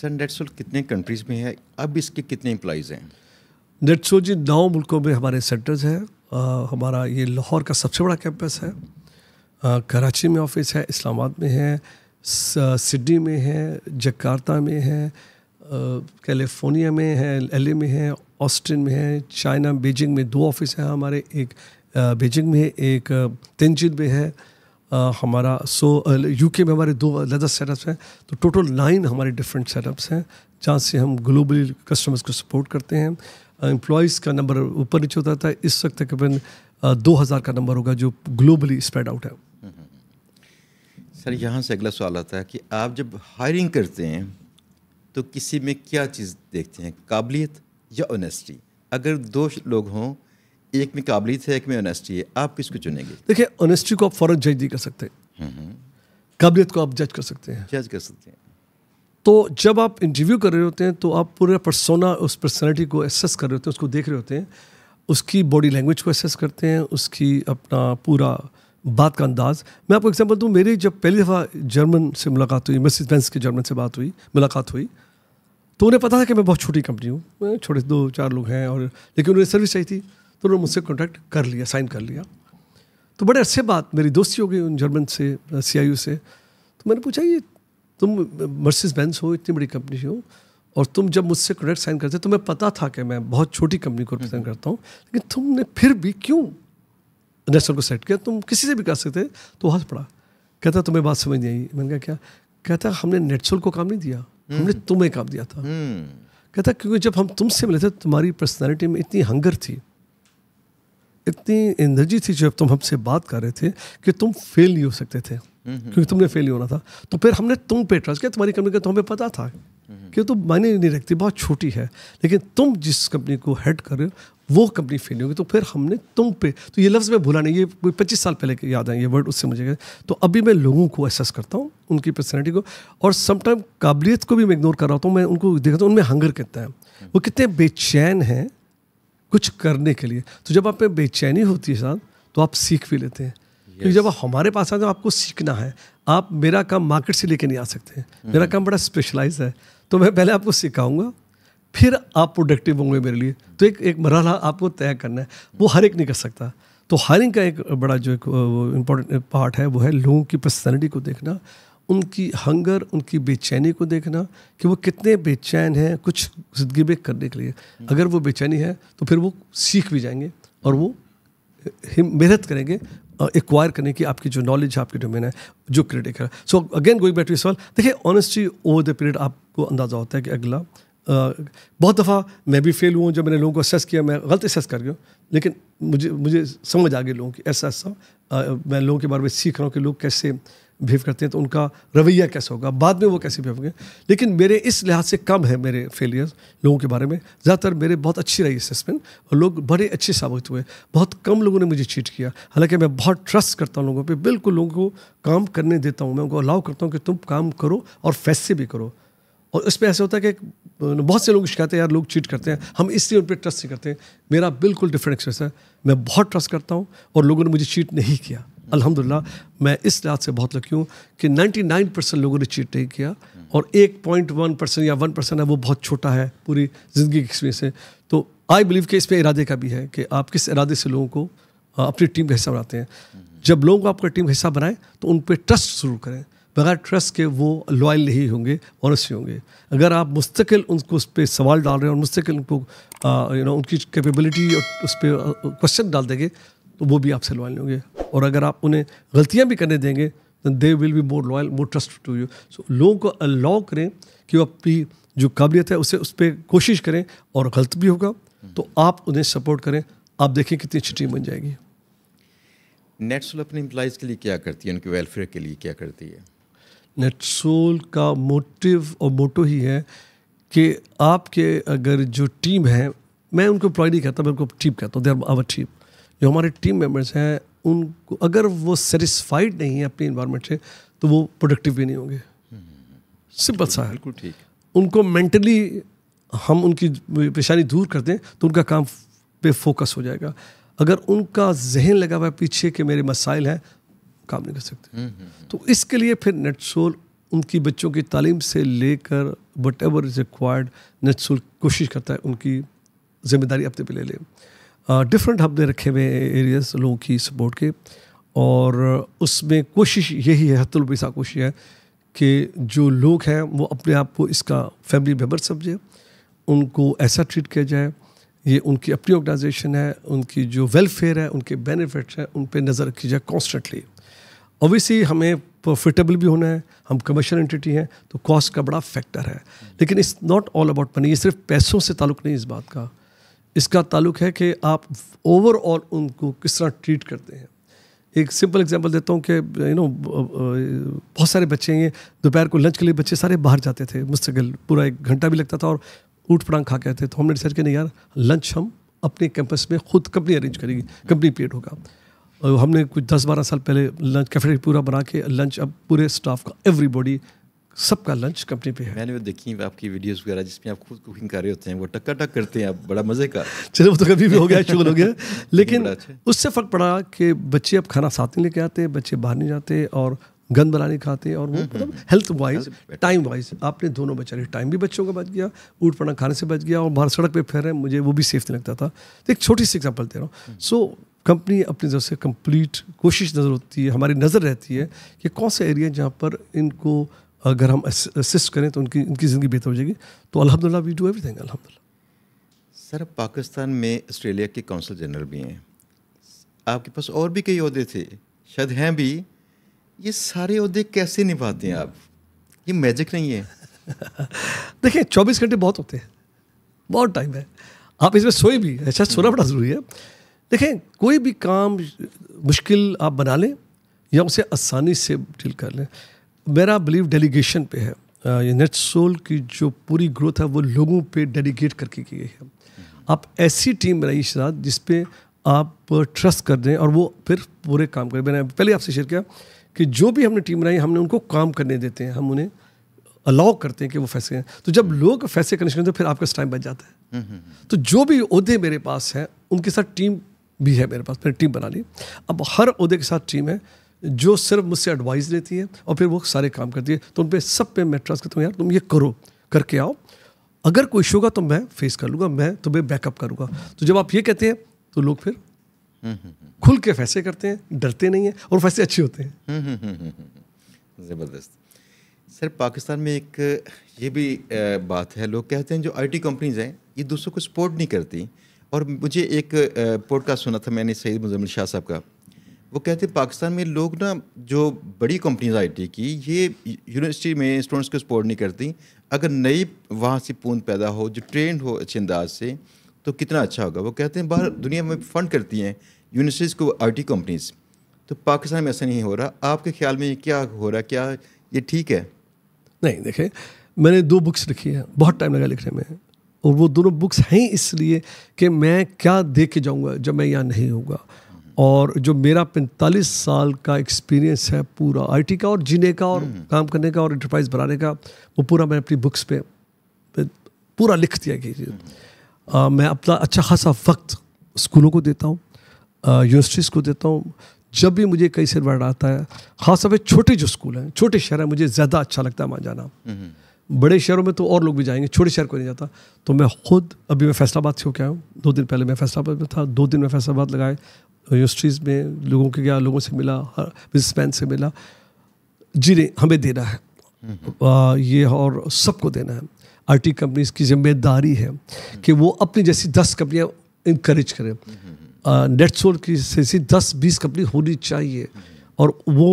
सर नेटसोल कितने कंट्रीज़ में है अब इसके कितने एम्प्लॉज़ हैं सो जी नौ मुल्कों में हमारे सेंटर्स हैं हमारा ये लाहौर का सबसे बड़ा कैंपस है कराची में ऑफिस है इस्लामाबाद में है सिडनी में है जकार्ता में है कैलिफोर्निया में है एल में है ऑस्टिन में है चाइना बीजिंग में दो ऑफिस हैं हमारे एक बीजिंग में एक तेंजिन में है हमारा सो यूके में हमारे दो अलग सेटअप्स हैं तो टोटल नाइन हमारे डिफरेंट सेटअप्स हैं जहाँ से हम ग्लोबली कस्टमर्स को सपोर्ट करते हैं एम्प्लॉयज़ का नंबर ऊपर नीचे होता था इस वक्त तकरीबन दो हज़ार का नंबर होगा जो ग्लोबली स्प्रेड आउट है हम्म, हम्म, हम्म। सर यहाँ से अगला सवाल आता है कि आप जब हायरिंग करते हैं तो किसी में क्या चीज़ देखते हैं काबिलियत या ऑनेस्टी अगर दो लोग हों एक में काबिलियत है एक में ऑनेस्टी है आप किसको चुनेंगे देखिए ऑनेस्टी को आप फ़ौरन जज नहीं कर सकते हम्म, हम्म। काबिलियत को आप जज कर सकते हैं जज कर सकते हैं तो जब आप इंटरव्यू कर रहे होते हैं तो आप पूरा परसोना उस पर्सनैलिटी को एसेस कर रहे होते हैं उसको देख रहे होते हैं उसकी बॉडी लैंग्वेज को एसेस करते हैं उसकी अपना पूरा बात का अंदाज मैं आपको एग्जांपल दूँ मेरी जब पहली दफ़ा जर्मन से मुलाकात हुई मिसिस बेंस की जर्मन से बात हुई मुलाकात हुई तो उन्हें पता था कि मैं बहुत छोटी कंपनी हूँ छोटे दो चार लोग हैं और लेकिन उन्हें सर्विस चाहिए थी तो उन्होंने मुझसे कॉन्टैक्ट कर लिया साइन कर लिया तो बड़े अच्छे बात मेरी दोस्ती हो गई उन जर्मन से सी से तो मैंने पूछा ये तुम मर्सिस बेंस हो इतनी बड़ी कंपनी हो और तुम जब मुझसे कॉन्ट्रैक्ट साइन करते तुम्हें पता था कि मैं बहुत छोटी कंपनी को रिप्रेजेंट हम्म। करता हूँ लेकिन तुमने फिर भी क्यों नेशनल को सेट किया तुम किसी से भी कर सकते तो वहाँ पड़ा कहता तुम्हें बात समझ नहीं आई मैंने कहा क्या कहता हमने नेटसोल को काम नहीं दिया हम्म। हमने तुम्हें काम दिया था हम्म। कहता क्योंकि जब हम तुमसे मिले थे तुम्हारी पर्सनैलिटी में इतनी हंगर थी इतनी एनर्जी थी जब तुम हमसे बात कर रहे थे कि तुम फेल नहीं हो सकते थे हम्म, क्योंकि तुमने फेल नहीं होना था तो फिर हमने तुम पे ट्रस्ट किया तुम्हारी कमी का तो हमें पता था हम्म। कि तो मायने नहीं रखती बहुत छोटी है लेकिन तुम जिस कंपनी को हेड कर रहे हो वो कंपनी फेल होगी तो फिर हमने तुम पे तो ये लफ्ज़ मैं भूला नहीं ये पच्चीस साल पहले याद आए ये वर्ड उससे मुझे तो अभी मैं लोगों को एसेस करता हूँ उनकी पर्सनैलिटी को और समटाइम काबिलियत को भी मैं इग्नोर कर रहा हूँ मैं उनको देखता हूँ उनमें हंगर कितना है वो कितने बेचैन हैं कुछ करने के लिए तो जब आप में बेचैनी होती है साहब तो आप सीख भी लेते हैं क्योंकि जब आप हमारे पास आते तो आपको सीखना है आप मेरा काम मार्केट से लेके नहीं आ सकते मेरा हम्म। काम बड़ा स्पेशलाइज है तो मैं पहले आपको सिखाऊंगा फिर आप प्रोडक्टिव होंगे मेरे लिए तो एक एक मरहला आपको तय करना है वो हर एक नहीं कर सकता तो हायरिंग का एक बड़ा जो एक इम्पोर्टेंट पार्ट है वो है लोगों की पर्सनैलिटी को देखना उनकी हंगर उनकी बेचैनी को देखना कि वो कितने बेचैन हैं कुछ ज़िंदगी में करने के लिए अगर वो बेचैनी है तो फिर वो सीख भी जाएंगे और वो मेहनत करेंगे एक्वायर करने की आपकी जो नॉलेज आपके डोमेन है जो क्रिटिक है so again going back to सवाल देखिए ऑनस्टली ओवर द पीरियड आपको अंदाज़ा होता है कि अगला बहुत दफ़ा मैं भी फेल हुआ जब मैंने लोगों को असेस किया मैं गलत असेस कर गया लेकिन मुझे मुझे समझ आ गई लोगों की ऐसा ऐसा मैं लोगों के बारे में सीख रहा हूँ कि लोग कैसे बिहेव करते हैं तो उनका रवैया कैसा होगा बाद में वो कैसे बिहेव करेंगे लेकिन मेरे इस लिहाज से कम है मेरे फेलियर्स लोगों के बारे में ज़्यादातर मेरे बहुत अच्छी रही असेसमेंट और लोग बड़े अच्छे साबित हुए बहुत कम लोगों ने मुझे चीट किया हालांकि मैं बहुत ट्रस्ट करता हूँ लोगों पर बिल्कुल लोगों को काम करने देता हूँ मैं उनको अलाउ करता हूँ कि तुम काम करो और फैसले भी करो और इसमें ऐसा होता है कि बहुत से लोग शिकायतें यार लोग चीट करते हैं हम इसलिए उन पर ट्रस्ट नहीं करते हैं मेरा बिल्कुल डिफरेंट एक्सप्रेस है मैं बहुत ट्रस्ट करता हूँ और लोगों ने मुझे चीट नहीं किया अल्हम्दुलिल्लाह मैं इस लिहाज से बहुत लकी हूँ कि 99 परसेंट लोगों ने चीट नहीं किया और एक पॉइंट वन परसेंट या वन परसेंट है वो बहुत छोटा है पूरी ज़िंदगी के एक्सपीरियंस से तो आई बिलीव कि इसमें इरादे का भी है कि आप किस इरादे से लोगों को अपनी टीम का हिस्सा बनाते हैं जब लोगों को आपका टीम हिस्सा बनाएं तो उन पर ट्रस्ट शुरू करें बगैर ट्रस्ट के वो लॉयल नहीं होंगे ही होंगे अगर आप मुस्तकिल उनको उस पर सवाल डाल रहे हैं और मुस्तकिल उनको यू नो उनकी कैपेबिलिटी और उस पर क्वेश्चन डाल देंगे तो वो भी आपसे लॉयल होंगे और अगर आप उन्हें गलतियाँ भी करने देंगे तो they will be more loyal more trust to you so लोगों को अलाउ करें कि वो अपनी जो काबिलियत है उसे उस पर कोशिश करें और गलत भी होगा तो आप उन्हें सपोर्ट करें आप देखें कितनी अच्छी टीम बन जाएगी नेटसोल अपने एम्प्लॉज़ के लिए क्या करती है उनके वेलफेयर के लिए क्या करती है नेटसोल का मोटिव और मोटो ही है कि आपके अगर जो टीम है मैं उनको एम्प्लॉय नहीं कहता मैं उनको टीम कहता हूँ दे आर आवर टीम जो हमारे टीम मेम्बर्स हैं उनको अगर वो सेटिस्फाइड नहीं है अपनी इन्वायरमेंट से तो वो प्रोडक्टिव भी नहीं होंगे सिंपल हम्म। सा है बिल्कुल ठीक उनको मेंटली हम उनकी परेशानी दूर कर दें तो उनका काम पे फोकस हो जाएगा अगर उनका जहन लगा हुआ है पीछे के मेरे मसाइल हैं काम नहीं कर सकते हम्म, हम्म, तो इसके लिए फिर नेटसोल उनकी बच्चों की तालीम से लेकर whatever is required NetSol कोशिश करता है उनकी जिम्मेदारी अपने पे ले लें डिफरेंट हमने रखे हुए एरियाज लोगों की सपोर्ट के और उसमें कोशिश यही है हतुलबिसा कोशिश है कि जो लोग हैं वो अपने आप को इसका फैमिली मेम्बर समझें उनको ऐसा ट्रीट किया जाए ये उनकी अपनी ऑर्गेनाइजेशन है उनकी जो वेलफेयर है उनके बेनिफिट्स हैं उन पर नज़र रखी जाए कॉन्स्टेंटली ओबियसली हमें प्रॉफिटेबल भी होना है हम कमर्शियल एंटिटी हैं तो कॉस्ट का बड़ा फैक्टर है लेकिन it's not all about money ये सिर्फ पैसों से ताल्लुक़ नहीं इस बात का इसका ताल्लुक है कि आप ओवरऑल उनको किस तरह ट्रीट करते हैं एक सिंपल एग्जांपल देता हूँ कि यू नो बहुत सारे बच्चे हैं दोपहर को लंच के लिए बच्चे सारे बाहर जाते थे मुस्तकिल पूरा एक घंटा भी लगता था और ऊट पटांग खा के आते तो हमने डिसाइड किया नहीं यार लंच हम अपने कैंपस में खुद कंपनी अरेंज करेगी कंपनी पेड होगा और हमने कुछ दस बारह साल पहले लंच कैफेटेरिया पूरा बना के लंच अब पूरे स्टाफ का एवरीबॉडी सबका लंच कंपनी पे है मैंने वो देखी आपकी वीडियोस वगैरह जिसमें आप खुद कुकिंग कर रहे होते हैं वो टक्का टक करते हैं आप बड़ा मज़े का चलो वो तो कभी भी हो गया शुगर हो गया लेकिन अच्छा उससे फ़र्क पड़ा कि बच्चे अब खाना साथ नहीं लेके आते बच्चे बाहर नहीं जाते और गंद बनाने खाते हैं और वो हम्म, मतलब हेल्थ वाइज टाइम वाइज आपने दोनों बचा लिया टाइम भी बच्चों का बच गया ऊट पड़ा खाने से बच गया और बाहर सड़क पे फेर रहे मुझे वो भी सेफ नहीं लगता था तो एक छोटी सी एग्जाम्पल दे रहा हूँ सो हम्म। कंपनी अपनी तरफ से कंप्लीट कोशिश नज़र होती है हमारी नज़र रहती है कि कौन से एरिया जहाँ पर इनको अगर हम असिस्ट करें तो उनकी उनकी ज़िंदगी बेहतर हो जाएगी तो अलहमदिल्ला वी डू एवरीथिंग अलहमदिल्ला सर पाकिस्तान में ऑस्ट्रेलिया के कौंसल जनरल भी हैं आपके पास और भी कई अहदे थे शायद हैं भी ये सारे अहदे कैसे निभाते हैं आप ये मैजिक नहीं है देखिए चौबीस घंटे बहुत होते हैं बहुत टाइम है आप इसमें सोए भी अच्छा सोना हम्म। बड़ा ज़रूरी है देखें कोई भी काम मुश्किल आप बना लें या उसे आसानी से डील कर लें मेरा बिलीव डेलीगेशन पे है ये नेट सोल की जो पूरी ग्रोथ है वो लोगों पे डेलीगेट करके की गई है आप ऐसी टीम बनाइए शरात जिसपे आप ट्रस्ट कर दें और वो फिर पूरे काम करें मैंने पहले आपसे शेयर किया कि जो भी हमने टीम बनाई हमने उनको काम करने देते हैं हम उन्हें अलाउ करते हैं कि वो फैसले हैं तो जब लोग फैसले करने शुरू तो फिर आपका टाइम बच जाता है हम्म, हम्म, हम्म। तो जो भी अहदे मेरे पास हैं उनके साथ टीम भी है मेरे पास मैंने टीम बना ली अब हर अहदे के साथ टीम है जो सिर्फ मुझसे एडवाइस देती है और फिर वो सारे काम करती है तो उन पर सब पे मैं ट्रस्ट करता हूँ यार तुम ये करो करके आओ अगर कोई इशू होगा तो मैं फेस कर लूँगा मैं तुम्हें बैकअप करूँगा तो जब आप ये कहते हैं तो लोग फिर खुल के फैसले करते हैं डरते नहीं हैं और फैसले अच्छे होते हैं हम्म, हम्म, हम्म, ज़बरदस्त सर पाकिस्तान में एक ये भी बात है लोग कहते हैं जो आईटी कंपनीज हैं ये दूसरों को सपोर्ट नहीं करती और मुझे एक का सुना था मैंने सईद मुजम्मिल शाह साहब का वो कहते हैं पाकिस्तान में लोग ना जो बड़ी कंपनीज आई टी की ये यूनिवर्सिटी में स्टूडेंट्स को सपोर्ट नहीं करती अगर नई वहाँ से पूंद पैदा हो जो ट्रेंड हो अच्छे अंदाज से तो कितना अच्छा होगा वो कहते हैं बाहर दुनिया में फंड करती हैं यूनिवर्सिटीज़ को आई कंपनीज़ तो पाकिस्तान में ऐसा नहीं हो रहा आपके ख्याल में क्या हो रहा क्या ये ठीक है नहीं देखें मैंने दो बुक्स लिखी है बहुत टाइम लगा लिखने में और वो दोनों बुक्स हैं इसलिए कि मैं क्या देख के जाऊँगा जब मैं यहाँ नहीं होगा और जो मेरा पैंतालीस साल का एक्सपीरियंस है पूरा आईटी का और जीने का और हम्म। काम करने का और इंटरप्राइज बनाने का वो पूरा मैं अपनी बुक्स पे पूरा लिख दिया कि हम्म। मैं अपना अच्छा खासा वक्त स्कूलों को देता हूँ यूनिवर्सिटीज़ को देता हूँ जब भी मुझे कहीं से वर्ड आता है खास तौर पर छोटे जो स्कूल हैं छोटे शहर हैं मुझे ज़्यादा अच्छा लगता है वहाँ जाना हम्म। बड़े शहरों में तो और लोग भी जाएंगे छोटे शहर को नहीं जाता तो मैं खुद अभी मैं फैसलाबाद से होकर आया हूँ दो दिन पहले मैं फैसलाबाद में था दो दिन मैं फैसलाबाद लगाए यूनिवर्सिटीज़ तो में लोगों के गया लोगों से मिला बिजनेसमैन से मिला जिन्हें हमें देना है आ, ये और सबको देना है आई टी कंपनीज की जिम्मेदारी है कि वो अपनी जैसी दस कंपनियाँ इंक्रेज करें नेट सोल की जैसी दस बीस कंपनी होनी चाहिए और वो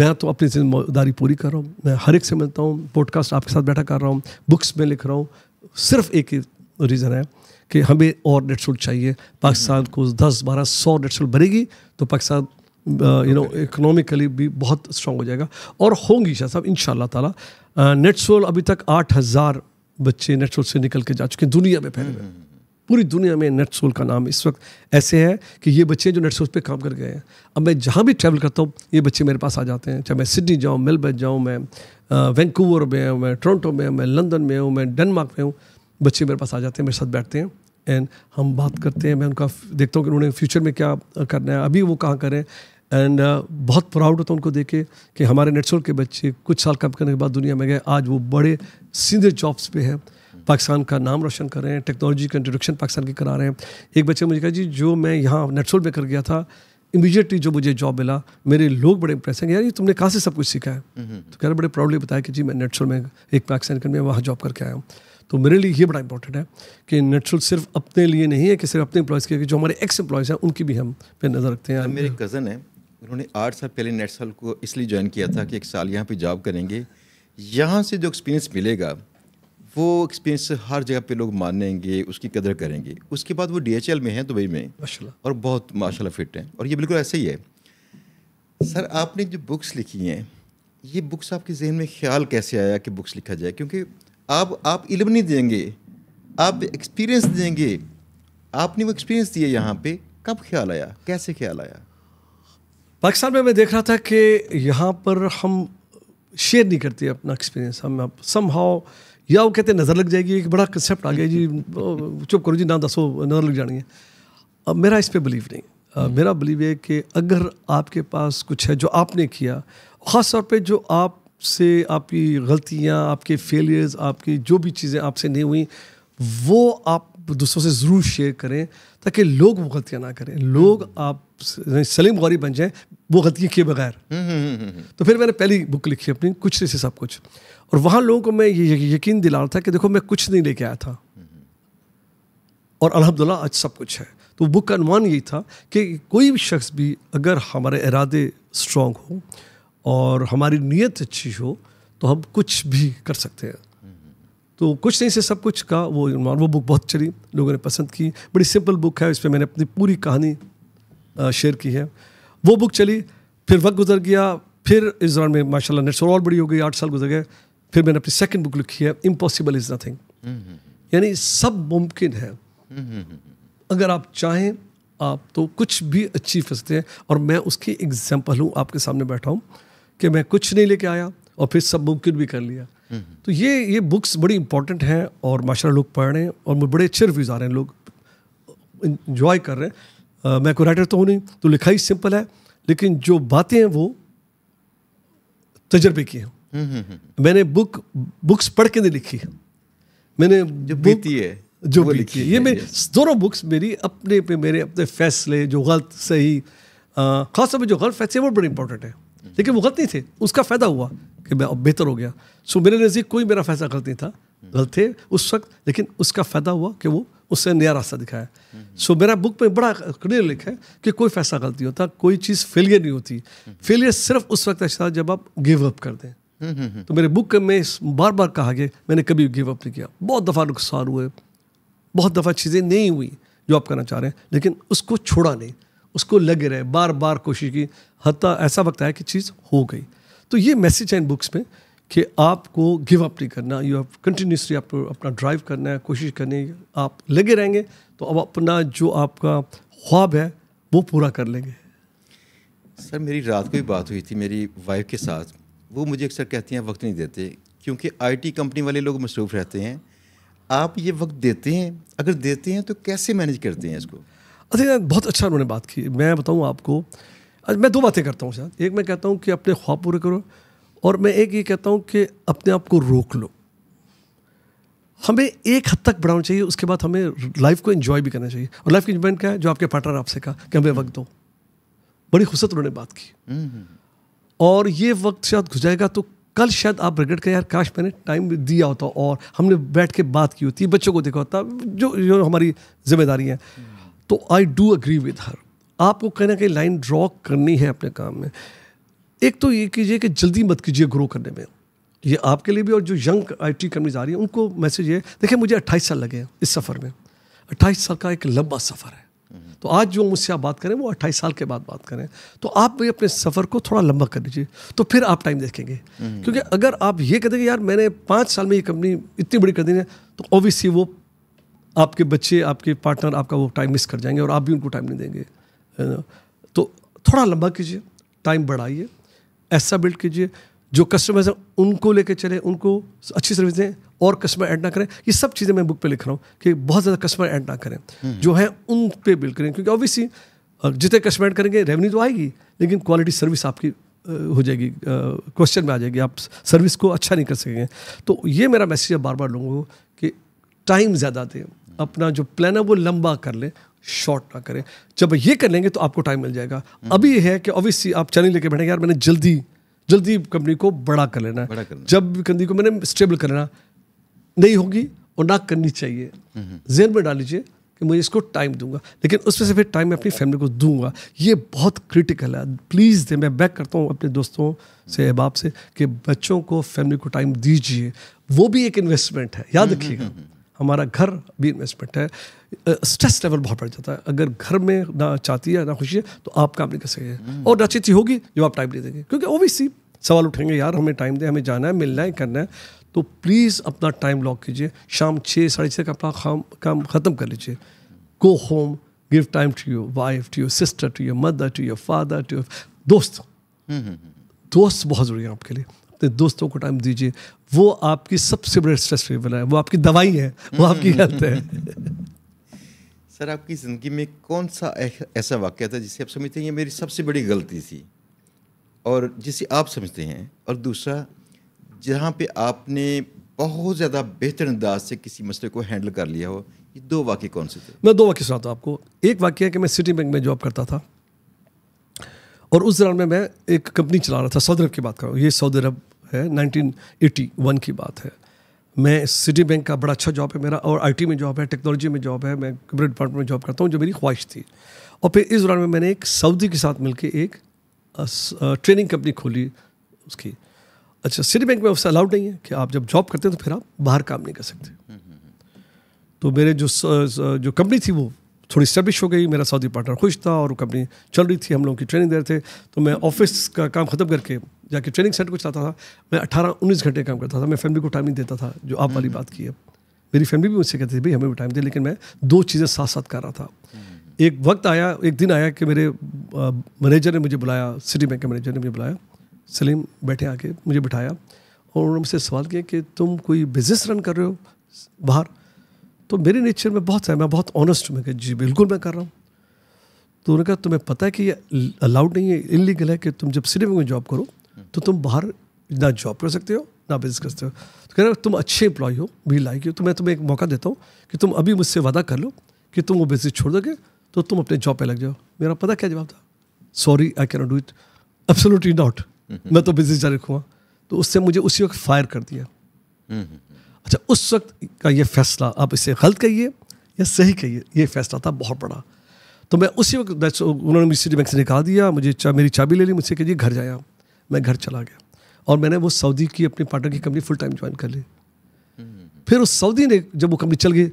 मैं तो अपनी जिम्मेदारी पूरी कर रहा हूँ मैं हर एक से मिलता हूँ पॉडकास्ट आपके साथ बैठा कर रहा हूँ बुक्स में लिख रहा हूँ सिर्फ एक ही रीज़न है कि हमें और नेट सूट चाहिए पाकिस्तान को दस बारह सौ नेट सूट भरेगी तो पाकिस्तान यू नो इकोनॉमिकली भी बहुत स्ट्रांग हो जाएगा और होंगी शाह साहब इन शाह तला नेट सोल अभी तक आठ हज़ार बच्चे नेट सोल से निकल के जा चुके हैं दुनिया में पहले पूरी दुनिया में नेट सोल का नाम इस वक्त ऐसे है कि ये बच्चे जो नेट सोल पर काम कर गए हैं अब मैं जहाँ भी ट्रैवल करता हूँ ये बच्चे मेरे पास आ जाते हैं चाहे मैं सिडनी जाऊँ मेलबर्न जाऊँ मैं वैंकूवर में हूँ मैं टोरंटो में हूँ मैं लंदन में हूँ मैं डेनमार्क में हूँ बच्चे मेरे पास आ जाते हैं मेरे साथ बैठते हैं एंड हम बात करते हैं मैं उनका देखता हूँ कि उन्होंने फ्यूचर में क्या करना है अभी वो कहाँ करें एंड uh, बहुत प्राउड होता है उनको देखे कि हमारे नेटसोल के बच्चे कुछ साल काम करने के बाद दुनिया में गए आज वो बड़े सीधे जॉब्स पे हैं पाकिस्तान का नाम रोशन कर रहे हैं टेक्नोलॉजी का इंट्रोडक्शन पाकिस्तान की करा रहे हैं एक बच्चे मुझे कहा जी जो मैं यहाँ नेटसोल में कर गया था इमीजिएटली जो मुझे जॉब मिला मेरे लोग बड़े इंप्रेस हैं यार ये तुमने कहाँ से सब कुछ सीखा है हम्म, हम्म। तो कह रहे बड़े प्राउडली बताया कि जी मैं नेटसोल में एक पाकिस्तान में वहाँ जॉब करके आया हूँ तो मेरे लिए ये बड़ा इंपॉर्टेंट है कि नेटशुल सिर्फ अपने लिए नहीं है कि सिर्फ अपने एम्प्लॉयज़ के जो हमारे एक्स एम्प्लॉयज़ हैं उनकी भी हम पे नज़र रखते हैं मेरे कज़न है उन्होंने आठ साल पहले नेटसल को इसलिए ज्वाइन किया था कि एक साल यहाँ पे जॉब करेंगे यहाँ से जो एक्सपीरियंस मिलेगा वो एक्सपीरियंस हर जगह पे लोग मानेंगे उसकी कदर करेंगे उसके बाद वो डी में हैं दुबई में और बहुत माशाल्लाह फिट हैं और ये बिल्कुल ऐसे ही है सर आपने जो बुक्स लिखी हैं ये बुक्स आपके जहन में ख्याल कैसे आया कि बुक्स लिखा जाए क्योंकि आप आप इल्म नहीं देंगे आप एक्सपीरियंस देंगे आपने वो एक्सपीरियंस दिया यहाँ पे कब ख्याल आया कैसे ख्याल आया पाकिस्तान में मैं देख रहा था कि यहाँ पर हम शेयर नहीं करते अपना एक्सपीरियंस हम सम हाउ या वो कहते नज़र लग जाएगी एक बड़ा कंसेप्ट आ गया जी चुप करो जी ना दसो नज़र लग जानी है अब मेरा इस पर बिलीव नहीं मेरा बिलीव है कि अगर आपके पास कुछ है जो आपने किया ख़ास तौर पर जो आप आपसे आपकी गलतियाँ आपके फेलियर्स आपकी जो भी चीज़ें आपसे नहीं हुई वो आप दूसरों से ज़रूर शेयर करें ताकि लोग वो गलतियाँ ना करें लोग हम्म। आप सलीम गौरी बन जाएं वो गलतियाँ किए बगैर हम्म, हम्म, तो फिर मैंने पहली बुक लिखी अपनी कुछ से सब कुछ और वहाँ लोगों को मैं ये यकीन दिला रहा था कि देखो मैं कुछ नहीं लेके आया था और अलहमदिल्ला आज सब कुछ है तो बुक का अनुमान यही था कि कोई भी शख्स भी अगर हमारे इरादे स्ट्रॉग हों और हमारी नीयत अच्छी हो तो हम कुछ भी कर सकते हैं तो कुछ नहीं से सब कुछ का वो वो बुक बहुत चली लोगों ने पसंद की बड़ी सिंपल बुक है इस पर मैंने अपनी पूरी कहानी शेयर की है वो बुक चली फिर वक्त गुजर गया फिर इस दौरान में माशाल्लाह नेट्स और बड़ी हो गई आठ साल गुजर गए फिर मैंने अपनी सेकंड बुक लिखी है इम्पॉसिबल इज़ नथिंग यानी सब मुमकिन है अगर आप चाहें आप तो कुछ भी अचीव कर सकते हैं और मैं उसकी एग्जाम्पल हूँ आपके सामने बैठा हूँ कि मैं कुछ नहीं लेके आया और फिर सब मुमकिन भी कर लिया हम्म। तो ये ये बुक्स बड़ी इंपॉर्टेंट हैं और माशा लोग पढ़ रहे हैं और मुझे बड़े अच्छे रिव्यूज़ आ रहे हैं लोग इन्जॉय कर रहे हैं uh, मैं कोई राइटर तो हूँ नहीं तो लिखाई सिंपल है लेकिन जो बातें हैं वो तजर्बे की हैं हम्म, हम्म, मैंने बुक बुक्स पढ़ के नहीं लिखी मैंने जो बीती है जो भी लिखी है ये मेरी दोनों बुक्स मेरी अपने पे मेरे अपने फैसले जो गलत सही ख़ासतौर पर जो गलत फैसले वो बड़े इंपॉर्टेंट है लेकिन वो गलत नहीं थे उसका फ़ायदा हुआ कि मैं अब बेहतर हो गया सो मेरे नज़दीक कोई मेरा फैसला गलत नहीं था गलत थे उस वक्त लेकिन उसका फ़ायदा हुआ कि वो उससे नया रास्ता दिखाया सो मेरा बुक में बड़ा क्लियर लिखा है कि कोई फैसला गलत नहीं होता कोई चीज़ फेलियर नहीं होती फेलियर सिर्फ उस वक्त अच्छा जब आप गिव अप कर दें हम्म, हम्म, हम्म। तो मेरे बुक में बार बार कहा गया मैंने कभी गिव अप नहीं किया बहुत दफ़ा नुकसान हुए बहुत दफ़ा चीज़ें नहीं हुई जो आप करना चाह रहे हैं लेकिन उसको छोड़ा नहीं उसको लगे रहे बार बार कोशिश की हत्या ऐसा वक्त आया कि चीज़ हो गई तो ये मैसेज है इन बुक्स में कि आपको गिव अप नहीं करना यू हैव कंटिन्यूसली आपको अपना ड्राइव करना है कोशिश करनी आप लगे रहेंगे तो अब अपना जो आपका ख्वाब है वो पूरा कर लेंगे सर मेरी रात को भी बात हुई थी मेरी वाइफ के साथ वो मुझे अक्सर कहती हैं वक्त नहीं देते क्योंकि आईटी कंपनी वाले लोग मसरूफ़ रहते हैं आप ये वक्त देते हैं अगर देते हैं तो कैसे मैनेज करते हैं इसको अच्छा बहुत अच्छा उन्होंने बात की मैं बताऊँ आपको आज मैं दो बातें करता हूँ शायद एक मैं कहता हूँ कि अपने ख्वाब पूरे करो और मैं एक ये कहता हूँ कि अपने आप को रोक लो हमें एक हद तक बढ़ाना चाहिए उसके बाद हमें लाइफ को इन्जॉय भी करना चाहिए और लाइफ इंजॉयमेंट क्या है जो आपके पार्टनर आपसे कहा कि हमें वक्त दो बड़ी खुशत उन्होंने बात की हम्म। और ये वक्त शायद गुजारेगा तो कल शायद आप रिग्रेट करें यार काश मैंने टाइम दिया होता और हमने बैठ के बात की होती बच्चों को देखा होता जो जो हमारी जिम्मेदारी है हम्म। तो आई डू अग्री विद हर आपको कहीं ना कहीं लाइन ड्रॉ करनी है अपने काम में एक तो ये कीजिए कि जल्दी मत कीजिए ग्रो करने में ये आपके लिए भी और जो यंग आई टी कंपनीज आ रही है उनको मैसेज ये देखिए मुझे अट्ठाईस साल लगे हैं इस सफ़र में अट्ठाईस साल का एक लंबा सफ़र है तो आज जो मुझसे आप बात करें वो अट्ठाईस साल के बाद बात करें तो आप भी अपने सफ़र को थोड़ा लंबा कर लीजिए तो फिर आप टाइम देखेंगे क्योंकि अगर आप ये कहते हैं यार मैंने पाँच साल में ये कंपनी इतनी बड़ी कर दी है तो ऑब्वियसली वो आपके बच्चे आपके पार्टनर आपका वो टाइम मिस कर जाएंगे और आप भी उनको टाइम नहीं देंगे है ना तो थोड़ा लंबा कीजिए टाइम बढ़ाइए ऐसा बिल्ड कीजिए जो कस्टमर्स हैं उनको लेके चले उनको अच्छी सर्विस दें और कस्टमर ऐड ना करें ये सब चीज़ें मैं बुक पे लिख रहा हूँ कि बहुत ज़्यादा कस्टमर ऐड ना करें हम्म। जो हैं उन पे बिल्ड करें क्योंकि ऑब्वियसली जितने कस्टमर ऐड करेंगे रेवेन्यू तो आएगी लेकिन क्वालिटी सर्विस आपकी हो जाएगी क्वेश्चन में आ जाएगी आप सर्विस को अच्छा नहीं कर सकेंगे तो ये मेरा मैसेज है बार बार लोगों को कि टाइम ज़्यादा दें अपना जो प्लान है वो लंबा कर लें शॉर्ट ना करें जब ये कर लेंगे तो आपको टाइम मिल जाएगा अभी है कि ऑब्वियसली आप चैलेंज लेके बैठेंगे यार मैंने जल्दी जल्दी कंपनी को बड़ा कर लेना है जब कंपनी को मैंने स्टेबल कर लेना नहीं होगी और ना करनी चाहिए जेन में डाल लीजिए कि मुझे इसको टाइम दूंगा लेकिन उसमें से फिर टाइम मैं अपनी फैमिली को दूंगा ये बहुत क्रिटिकल है प्लीज़ दे मैं बैक करता हूँ अपने दोस्तों से अहबाब से कि बच्चों को फैमिली को टाइम दीजिए वो भी एक इन्वेस्टमेंट है याद रखिएगा हमारा घर भी इन्वेस्टमेंट है स्ट्रेस लेवल बहुत बढ़ जाता है अगर घर में ना चाहती है ना खुशी है तो आप काम नहीं कर सकेंगे हम्म। और ना चीज़ होगी जो आप टाइम नहीं देंगे क्योंकि ओबियसली सवाल उठेंगे यार हमें टाइम दें हमें जाना है मिलना है करना है तो प्लीज़ अपना टाइम लॉक कीजिए शाम छः साढ़े छः का अपना काम काम ख़त्म कर लीजिए go home give time to your wife to your sister to your mother to your father to your दोस्त हम्म, हम्म, दोस्त बहुत ज़रूरी है आपके लिए अपने दोस्तों को टाइम दीजिए वो आपकी सबसे बड़े स्ट्रेस रिलीवर है वो आपकी दवाई है वो आपकी हेल्थ है सर आपकी ज़िंदगी में कौन सा ऐसा वाक़ था जिसे आप समझते हैं ये मेरी सबसे बड़ी गलती थी और जिसे आप समझते हैं और दूसरा जहाँ पे आपने बहुत ज़्यादा बेहतर अंदाज से किसी मसले को हैंडल कर लिया हो ये दो वाक्य कौन से थे मैं दो वाक्य सुनाता हूँ आपको एक वाक्य है कि मैं सिटी बैंक में जॉब करता था और उस दौरान में मैं एक कंपनी चला रहा था सऊदी अरब की बात करूँ ये सऊदी अरब है 1981 की बात है मैं सिटी बैंक का बड़ा अच्छा जॉब है मेरा और आईटी में जॉब है टेक्नोलॉजी में जॉब है मैं कंप्यूटर डिपार्टमेंट में जॉब करता हूँ जो मेरी ख्वाहिश थी और फिर इस दौरान में मैंने एक सऊदी के साथ मिलकर एक ट्रेनिंग कंपनी खोली उसकी अच्छा सिटी बैंक में उससे अलाउड नहीं है कि आप जब जॉब करते हैं तो फिर आप बाहर काम नहीं कर सकते हम्म, हम्म, हम्म। तो मेरे जो जो कंपनी थी वो थोड़ी स्टैब्लिश हो गई मेरा सऊदी पार्टनर खुश था और कंपनी चल रही थी हम लोगों की ट्रेनिंग दे रहे थे तो मैं ऑफिस का काम ख़त्म करके जाके ट्रेनिंग सेंटर को चलाता था मैं अठारह उन्नीस घंटे काम करता था मैं फैमिली को टाइम नहीं देता था जो आप वाली हम्म। बात की है मेरी फैमिली भी मुझसे कहती थी भाई हमें भी टाइम दे लेकिन मैं दो चीज़ें साथ साथ कर रहा था हम्म। एक वक्त आया एक दिन आया कि मेरे मैनेजर ने मुझे बुलाया सिटी बैंक के मैनेजर ने मुझे बुलाया सलीम बैठे आके मुझे बिठाया और उन्होंने मुझसे सवाल किया कि तुम कोई बिज़नेस रन कर रहे हो बाहर तो मेरे नेचर में बहुत है मैं बहुत ऑनेस्ट हूँ मैं जी बिल्कुल मैं कर रहा हूँ तो उन्होंने कहा तुम्हें पता है कि ये अलाउड नहीं है इलीगल है कि तुम जब सिनेमा में जॉब करो तो तुम बाहर ना जॉब कर सकते हो ना बिजनेस कर सकते हो तो कह रहे तुम अच्छे एम्प्लॉय हो भी लाइक हो तो मैं तुम्हें एक मौका देता हूँ कि तुम अभी मुझसे वादा कर लो कि तुम वो बिजनेस छोड़ दोगे तो तुम अपने जॉब पर लग जाओ मेरा पता क्या जवाब था sorry I can do it absolutely not मैं तो बिजनेस हम्म। जारी रखूँगा तो उससे मुझे उसी वक्त फायर कर दिया हम्म, हम्म। अच्छा उस वक्त का ये फैसला आप इसे गलत कहिए या सही कहिए ये फैसला था बहुत बड़ा तो मैं उसी वक्त उन्होंने सिटी बैंक से निकाल दिया मुझे चा, मेरी चाबी ले ली मुझसे कहिए घर जाया मैं घर चला गया और मैंने वो सऊदी की अपनी पार्टनर की कंपनी फुल टाइम ज्वाइन कर ली हम्म। फिर उस सऊदी ने जब वो कंपनी चल गई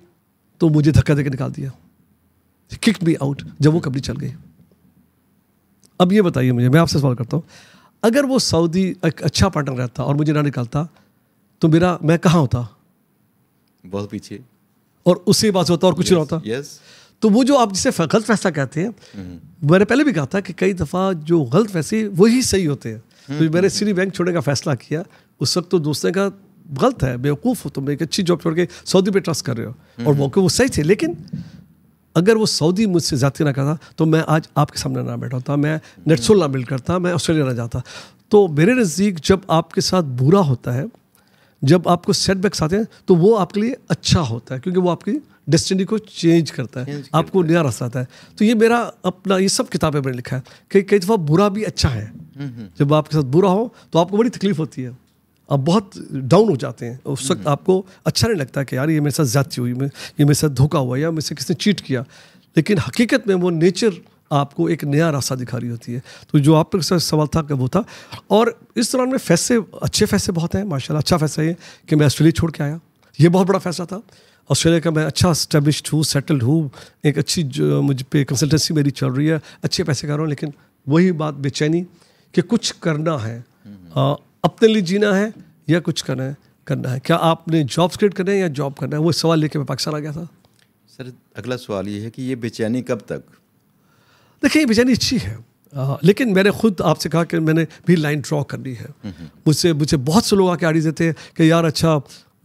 तो मुझे धक्का देकर निकाल दिया किक मी आउट जब वो कंपनी चल गई अब ये बताइए मुझे मैं आपसे सवाल करता हूँ अगर वो सऊदी एक अच्छा पार्टनर रहता और मुझे ना निकालता तो मेरा मैं कहाँ होता बहुत पीछे और उससे बात होता और कुछ नहीं होता यस तो वो जो आप जिसे गलत फैसला कहते हैं हम्म। मैंने पहले भी कहा था कि कई दफ़ा जो गलत फैसले वही सही होते हैं तो हम्म, मैंने हम्म। सिटी बैंक छोड़ने का फैसला किया उस वक्त तो दोस्तों का गलत है बेवकूफ़ हो तुम एक अच्छी जॉब छोड़ के सऊदी पे ट्रस्ट कर रहे हो और मौके वो सही थे लेकिन अगर वो सऊदी मुझसे ज़्यादा ना करता तो मैं आज आपके सामने ना बैठा होता मैं नेटसोल ना बिल्ड करता मैं ऑस्ट्रेलिया ना जाता तो मेरे नज़दीक जब आपके साथ बुरा होता है जब आपको सेटबैक्स आते हैं तो वो आपके लिए अच्छा होता है क्योंकि वो आपकी डेस्टिनी को चेंज करता है चेंज आपको नया रास्ता आता है तो ये मेरा अपना ये सब किताबें मैंने लिखा है कि कई दफ़ा बुरा भी अच्छा है जब आपके साथ बुरा हो तो आपको बड़ी तकलीफ होती है आप बहुत डाउन हो जाते हैं उस वक्त आपको अच्छा नहीं लगता कि यार ये मेरे साथ ज्यादती हुई मैं ये मेरे साथ धोखा हुआ या मेरे से किसने चीट किया लेकिन हकीकत में वो नेचर आपको एक नया रास्ता दिखा रही होती है तो जो आपका सवाल था वो था और इस दौरान में फैसले अच्छे फैसले बहुत हैं माशाल्लाह अच्छा फैसला ये कि मैं ऑस्ट्रेलिया छोड़ के आया ये बहुत बड़ा फैसला था ऑस्ट्रेलिया का मैं अच्छा स्टैब्लिश हूँ सेटल्ड हूँ एक अच्छी मुझ पर कंसल्टेंसी मेरी चल रही है अच्छे पैसे कर रहा हूँ लेकिन वही बात बेचैनी कि कुछ करना है आ, हम्म। अपने लिए जीना है या कुछ करना है करना है क्या आपने जॉब क्रिएट करना है या जॉब करना है वो सवाल लेके मैं पाकिस्तान आ गया था सर अगला सवाल ये है कि ये बेचैनी कब तक देखिए बेचैनी अच्छी है आ, लेकिन मैंने खुद आपसे कहा कि मैंने भी लाइन ड्रॉ करनी है मुझसे मुझसे बहुत से लोग आके आड़ी देते हैं कि यार अच्छा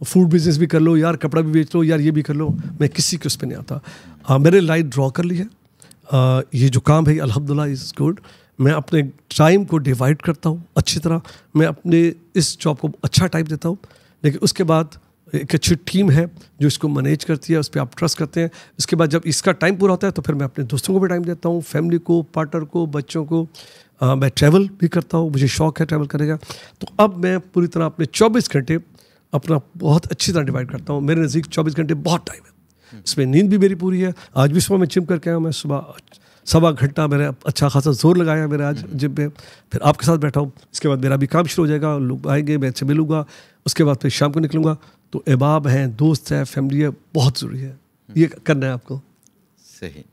फूड बिजनेस भी कर लो यार कपड़ा भी बेच लो यार ये भी कर लो मैं किसी के उस पर नहीं आता आ, मैंने लाइन ड्रॉ कर ली है आ, ये जो काम है अलहमदिल्ला इज़ गुड मैं अपने टाइम को डिवाइड करता हूँ अच्छी तरह मैं अपने इस जॉब को अच्छा टाइम देता हूँ लेकिन उसके बाद एक अच्छी टीम है जो इसको मैनेज करती है उस पर आप ट्रस्ट करते हैं उसके बाद जब इसका टाइम पूरा होता है तो फिर मैं अपने दोस्तों को भी टाइम देता हूँ फैमिली को पार्टनर को बच्चों को आ, मैं ट्रैवल भी करता हूँ मुझे शौक है ट्रैवल करने का तो अब मैं पूरी तरह अपने चौबीस घंटे अपना बहुत अच्छी तरह डिवाइड करता हूँ मेरे नज़दीक चौबीस घंटे बहुत टाइम है हम्म। इसमें नींद भी मेरी पूरी है आज भी सुबह मैं जिम करके आया मैं सुबह सवा घंटा मैंने अच्छा खासा जोर लगाया मेरा आज जिम हम्म। पे फिर आपके साथ बैठा हूँ इसके बाद मेरा भी काम शुरू हो जाएगा लोग आएंगे मैं अच्छे मिलूँगा उसके बाद फिर शाम को निकलूँगा तो अहबाब हैं दोस्त हैं फैमिली है बहुत ज़रूरी है ये करना है आपको सही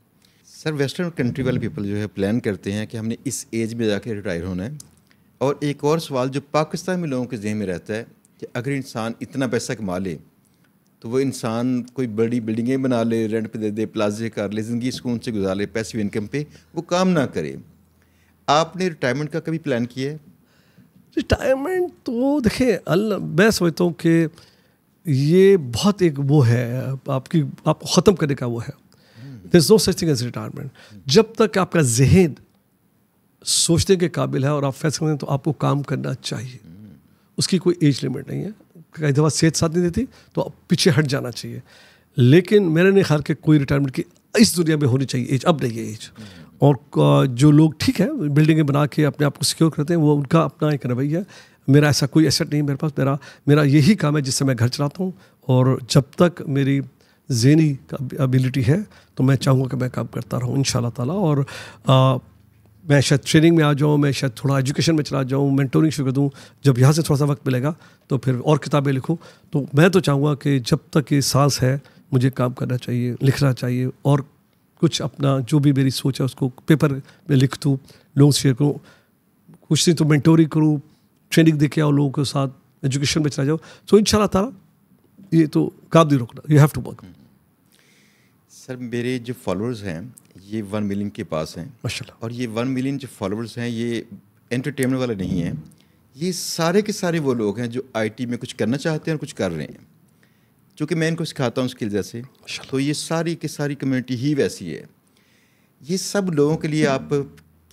सर वेस्टर्न कंट्री वाले पीपल जो है प्लान करते हैं कि हमने इस एज में जाके रिटायर होना है और एक और सवाल जो पाकिस्तान में लोगों के जहन में रहता है कि अगर इंसान इतना पैसा कमा ले तो वो इंसान कोई बड़ी बिल्डिंगें बना ले रेंट पे दे दे प्लाजे कर ले ज़िंदगी सुकून से गुजार ले पैसिव इनकम पे वो काम ना करे आपने रिटायरमेंट का कभी प्लान किया है रिटायरमेंट तो देखिए अल्लाह मैं समझता हूँ कि ये बहुत एक वो है आपकी आपको ख़त्म करने का वो है there is no such thing as retirement जब तक आपका जहन सोचने के काबिल है और आप फैसला करें तो आपको काम करना चाहिए उसकी कोई एज लिमिट नहीं है कई दफ़ा सेहत साथ नहीं देती तो आप पीछे हट जाना चाहिए लेकिन मेरे नहीं ख्याल के कोई रिटायरमेंट की इस दुनिया में होनी चाहिए एज अब नहीं है एज और जो लोग ठीक है बिल्डिंगें बना के अपने आप को सिक्योर करते हैं वो उनका अपना एक रवैया मेरा ऐसा कोई एसेट नहीं मेरे पास मेरा मेरा यही काम है जिससे मैं घर चलाता हूँ और जब तक मेरी जहनी एबिलिटी है तो मैं चाहूँगा कि मैं काम करता रहूँ इन तला और आ, मैं शायद ट्रेनिंग में आ जाऊँ मैं शायद थोड़ा एजुकेशन में चला जाऊँ मेंटोरिंग शुरू कर दूँ जब यहाँ से थोड़ा सा वक्त मिलेगा तो फिर और किताबें लिखूँ तो मैं तो चाहूँगा कि जब तक ये सांस है मुझे काम करना चाहिए लिखना चाहिए और कुछ अपना जो भी मेरी सोच है उसको पेपर में लिख दूँ लोग शेयर करूँ कुछ नहीं तो मेंटोरी करूँ ट्रेनिंग दे के आओ लोगों के साथ एजुकेशन में चला जाओ तो इन शाला तारा ये तो काब नहीं रोकना you have to work sir मेरे जो फॉलोअर्स हैं ये वन मिलियन के पास हैं और ये वन मिलियन जो फॉलोअर्स हैं ये एंटरटेनमेंट वाले नहीं हैं ये सारे के सारे वो लोग हैं जो आईटी में कुछ करना चाहते हैं और कुछ कर रहे हैं चूँकि मैं इनको सिखाता हूँ स्किल जैसे तो ये सारी के सारी कम्युनिटी ही वैसी है ये सब लोगों के लिए आप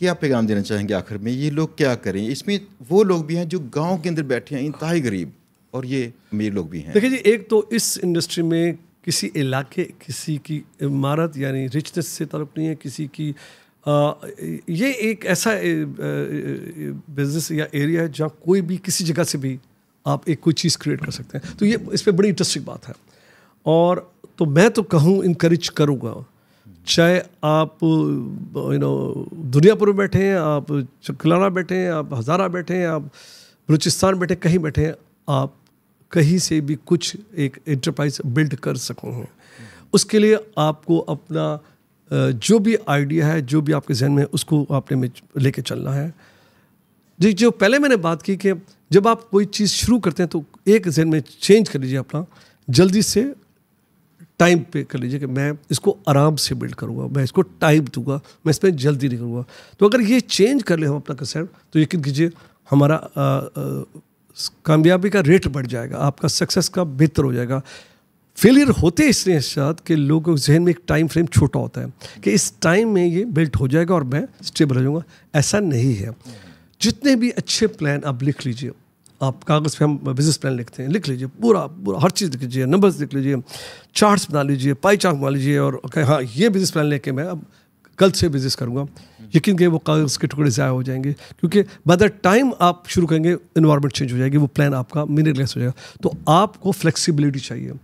क्या पैगाम देना चाहेंगे आखिर में ये लोग क्या करें इसमें वो लोग भी हैं जो गाँव के अंदर बैठे हैं इंतहाई गरीब और ये अमीर लोग भी हैं देखिए जी एक तो इस इंडस्ट्री में किसी इलाके किसी की इमारत यानी रिचनेस से तरफ नहीं है किसी की आ, ये एक ऐसा बिजनेस या एरिया है जहाँ कोई भी किसी जगह से भी आप एक कोई चीज़ क्रिएट कर सकते हैं तो ये इस पर बड़ी इंटरेस्टिंग बात है और तो मैं तो कहूँ इनक्रेज करूँगा चाहे आप यू नो दुनियापुर में बैठे हैं आप चकलाना बैठे हैं आप हज़ारा बैठे हैं आप बलूचिस्तान बैठे कहीं बैठे हैं आप कहीं से भी कुछ एक इंटरप्राइज बिल्ड कर सको हैं उसके लिए आपको अपना जो भी आइडिया है जो भी आपके जहन में है उसको आपने लेके चलना है जी जो पहले मैंने बात की कि जब आप कोई चीज़ शुरू करते हैं तो एक जहन में चेंज कर लीजिए अपना जल्दी से टाइम पे कर लीजिए कि मैं इसको आराम से बिल्ड करूँगा मैं इसको टाइम दूंगा मैं इसमें जल्दी नहीं करूँगा तो अगर ये चेंज कर ले हम अपना कंसेप्ट तो यकीन कीजिए हमारा कामयाबी का रेट बढ़ जाएगा आपका सक्सेस का बेहतर हो जाएगा फेलियर होते इसलिए इस साथ कि लोगों के जहन में एक टाइम फ्रेम छोटा होता है कि इस टाइम में ये बिल्ट हो जाएगा और मैं स्टेबल हो जाऊँगा ऐसा नहीं है जितने भी अच्छे प्लान आप लिख लीजिए आप कागज़ पे हम बिज़नेस प्लान लिखते हैं लिख लीजिए पूरा पूरा हर चीज़ लिख लीजिए नंबर्स लिख लीजिए चार्ट्स बना लीजिए पाई चार्ट बना लीजिए और कहें हाँ ये बिज़नेस प्लान लेके मैं अब कल से बिज़नेस करूँगा यकीन करें वो कागज़ के टुकड़े ज़्यादा हो जाएंगे क्योंकि बाय द टाइम आप शुरू करेंगे इन्वायरमेंट चेंज हो जाएगी वो प्लान आपका मीनिंगलेस हो जाएगा तो आपको फ्लेक्सिबिलिटी चाहिए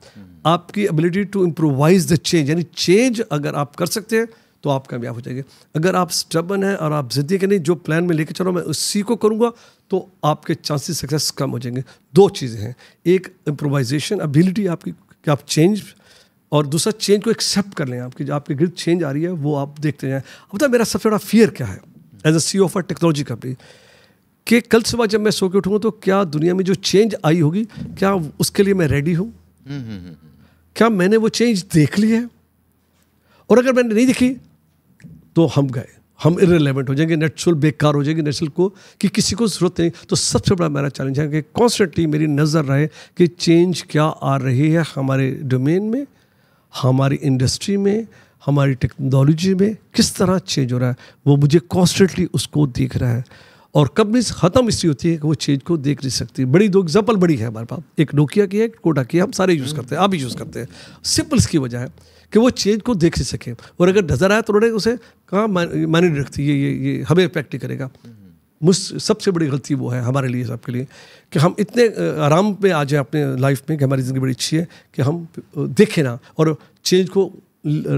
आपकी ability to improvise the change यानी चेंज अगर आप कर सकते हैं तो आप कामयाब हो जाएंगे अगर आप स्टबन हैं और आप ज़िद्दी के नहीं जो प्लान में लेके चलो मैं उसी को करूँगा तो आपके चांसेस सक्सेस कम हो जाएंगे दो चीज़ें हैं एक इम्प्रोवाइजेशन एबिलिटी आपकी कि आप चेंज और दूसरा चेंज को एक्सेप्ट कर लें आपकी जो आपके गिर चेंज आ रही है वो आप देखते जाएँ अब तक मेरा सबसे बड़ा फियर क्या है as a CEO a technology company कि कल सुबह जब मैं सो के उठूँगा तो क्या दुनिया में जो चेंज आई होगी क्या उसके लिए मैं रेडी हूँ हम्म, हम्म, हम्म, क्या मैंने वो चेंज देख ली है और अगर मैंने नहीं देखी तो हम गए हम इरेलीवेंट हो जाएंगे नेचुरल बेकार हो जाएंगे नेचुरल को कि किसी को ज़रूरत नहीं तो सबसे बड़ा मेरा चैलेंज है कि कॉन्स्टेंटली मेरी नज़र रहे कि चेंज क्या आ रही है हमारे डोमेन में हमारी इंडस्ट्री में हमारी टेक्नोलॉजी में किस तरह चेंज हो रहा है वो मुझे कॉन्स्टेंटली उसको देख रहा है और कंपनीज ख़त्म इसलिए होती है कि वो चेंज को देख नहीं सकती बड़ी दो एग्जाम्पल बड़ी है हमारे पास एक नोकिया की है एक कोटा की है हम सारे यूज़ करते हैं आप भी यूज़ करते हैं सिंपल इसकी वजह है कि वो चेंज को देख सके और अगर नज़र आया तो उन्होंने उसे कहा मानी नहीं रखती ये ये ये हमें इफेक्ट नहीं करेगा हम्म। मुझ सबसे बड़ी गलती वो है हमारे लिए सबके लिए कि हम इतने आराम पे आ जाए अपने लाइफ में कि हमारी ज़िंदगी बड़ी अच्छी है कि हम देखें ना और चेंज को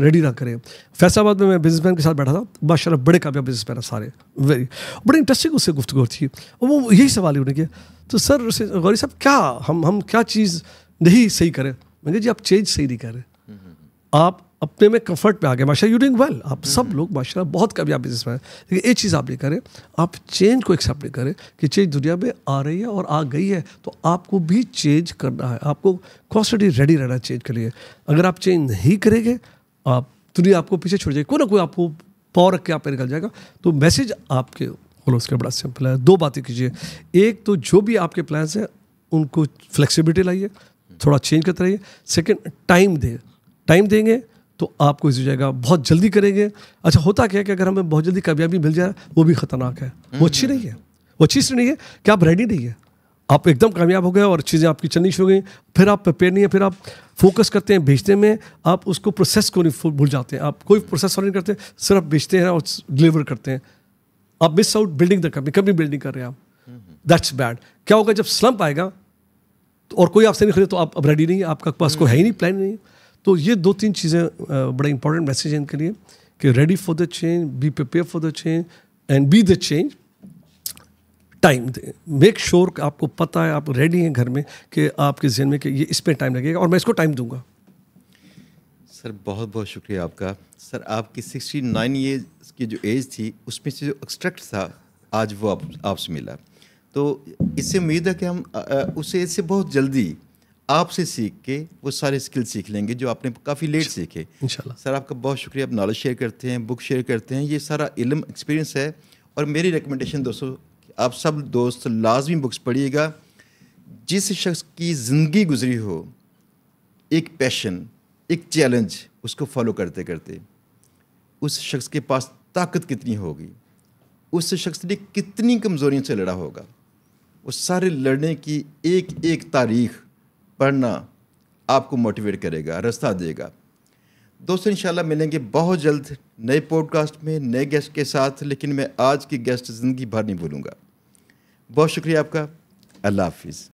रेडी ना करें फैसलाबाद में मैं बिजनेसमैन के साथ बैठा था माशा बड़े कामयाब बिजनेसमैन हैं सारे वेरी बड़े इंटरेस्टिंग उससे गुफ्तगु थी और वो यही सवाल ही उन्होंने तो सर गौरी साहब क्या हम हम क्या चीज़ नहीं सही करें मैंने जी आप चेंज सही नहीं करें आप अपने में कंफर्ट में आ गए माशा यू डूइंग वेल आप सब हम्म। लोग माशा बहुत कामयाब बिजनेस में लेकिन एक चीज़ आप नहीं करें आप चेंज को एक्सेप्ट नहीं करें कि चेंज दुनिया में आ रही है और आ गई है तो आपको भी चेंज करना है आपको कॉन्स्टेंटली रेडी रहना चेंज के लिए अगर आप चेंज नहीं करेंगे आप दुनिया आपको पीछे छोड़ जाएगी कोई ना कोई आपको पावर रख के आप पे निकल जाएगा तो मैसेज आपके बोलो उसके बड़ा सिंपल है दो बातें कीजिए एक तो जो भी आपके प्लान्स हैं उनको फ्लेक्सिबिलिटी लाइए थोड़ा चेंज करते रहिए सेकेंड टाइम दें टाइम देंगे तो आपको इस जाएगा बहुत जल्दी करेंगे अच्छा होता क्या है कि अगर हमें बहुत जल्दी कामयाबी मिल जाए वो भी खतरनाक है वो अच्छी हम्म। नहीं है वो अच्छी से नहीं है कि आप रेडी नहीं है आप एकदम कामयाब हो गए और चीज़ें आपकी चलनी शुरू हो गई फिर आप प्रिपेयर नहीं है फिर आप फोकस करते हैं भेजने में आप उसको प्रोसेस को नहीं भूल जाते हैं आप कोई प्रोसेस नहीं करते सिर्फ भेजते हैं और डिलीवर करते हैं आप miss out building the company कभी बिल्डिंग कर रहे हैं आप दैट्स हम्म। बैड क्या होगा जब स्लम्प आएगा तो और कोई आपसे नहीं खरीदे तो आप रेडी नहीं है आपका पास हम्म। कोई है ही नहीं प्लान नहीं है तो ये दो तीन चीज़ें बड़ा इंपॉर्टेंट मैसेज हैं इनके लिए कि ready for the change be prepare for the change and be the change time दें मेक श्योर आपको पता है आप रेडी हैं घर में कि आपके जहन में कि ये इस पर टाइम लगेगा और मैं इसको टाइम दूंगा सर बहुत बहुत शुक्रिया आपका सर आपकी सिक्सटी नाइन ईयर्स की जो एज थी उसमें से जो एक्सट्रैक्ट था आज वो आप आपसे मिला तो इससे उम्मीद है कि हम उस एज से बहुत जल्दी आपसे सीख के वो सारे स्किल सीख लेंगे जो आपने काफ़ी लेट सीखे इंशाल्लाह सर आपका बहुत शुक्रिया आप नॉलेज शेयर करते हैं बुक शेयर करते हैं ये सारा इलम एक्सपीरियंस है और मेरी रिकमेंडेशन दोस्तों आप सब दोस्त लाजमी बुक्स पढ़िएगा जिस शख्स की ज़िंदगी गुजरी हो एक पैशन एक चैलेंज उसको फॉलो करते करते उस शख्स के पास ताकत कितनी होगी उस शख्स ने कितनी कमज़ोरियों से लड़ा होगा उस सारे लड़ने की एक एक तारीख़ पढ़ना आपको मोटिवेट करेगा रास्ता देगा दोस्तों इंशाल्लाह मिलेंगे बहुत जल्द नए पॉडकास्ट में नए गेस्ट के साथ लेकिन मैं आज की गेस्ट ज़िंदगी भर नहीं भूलूँगा बहुत शुक्रिया आपका अल्लाह हाफिज़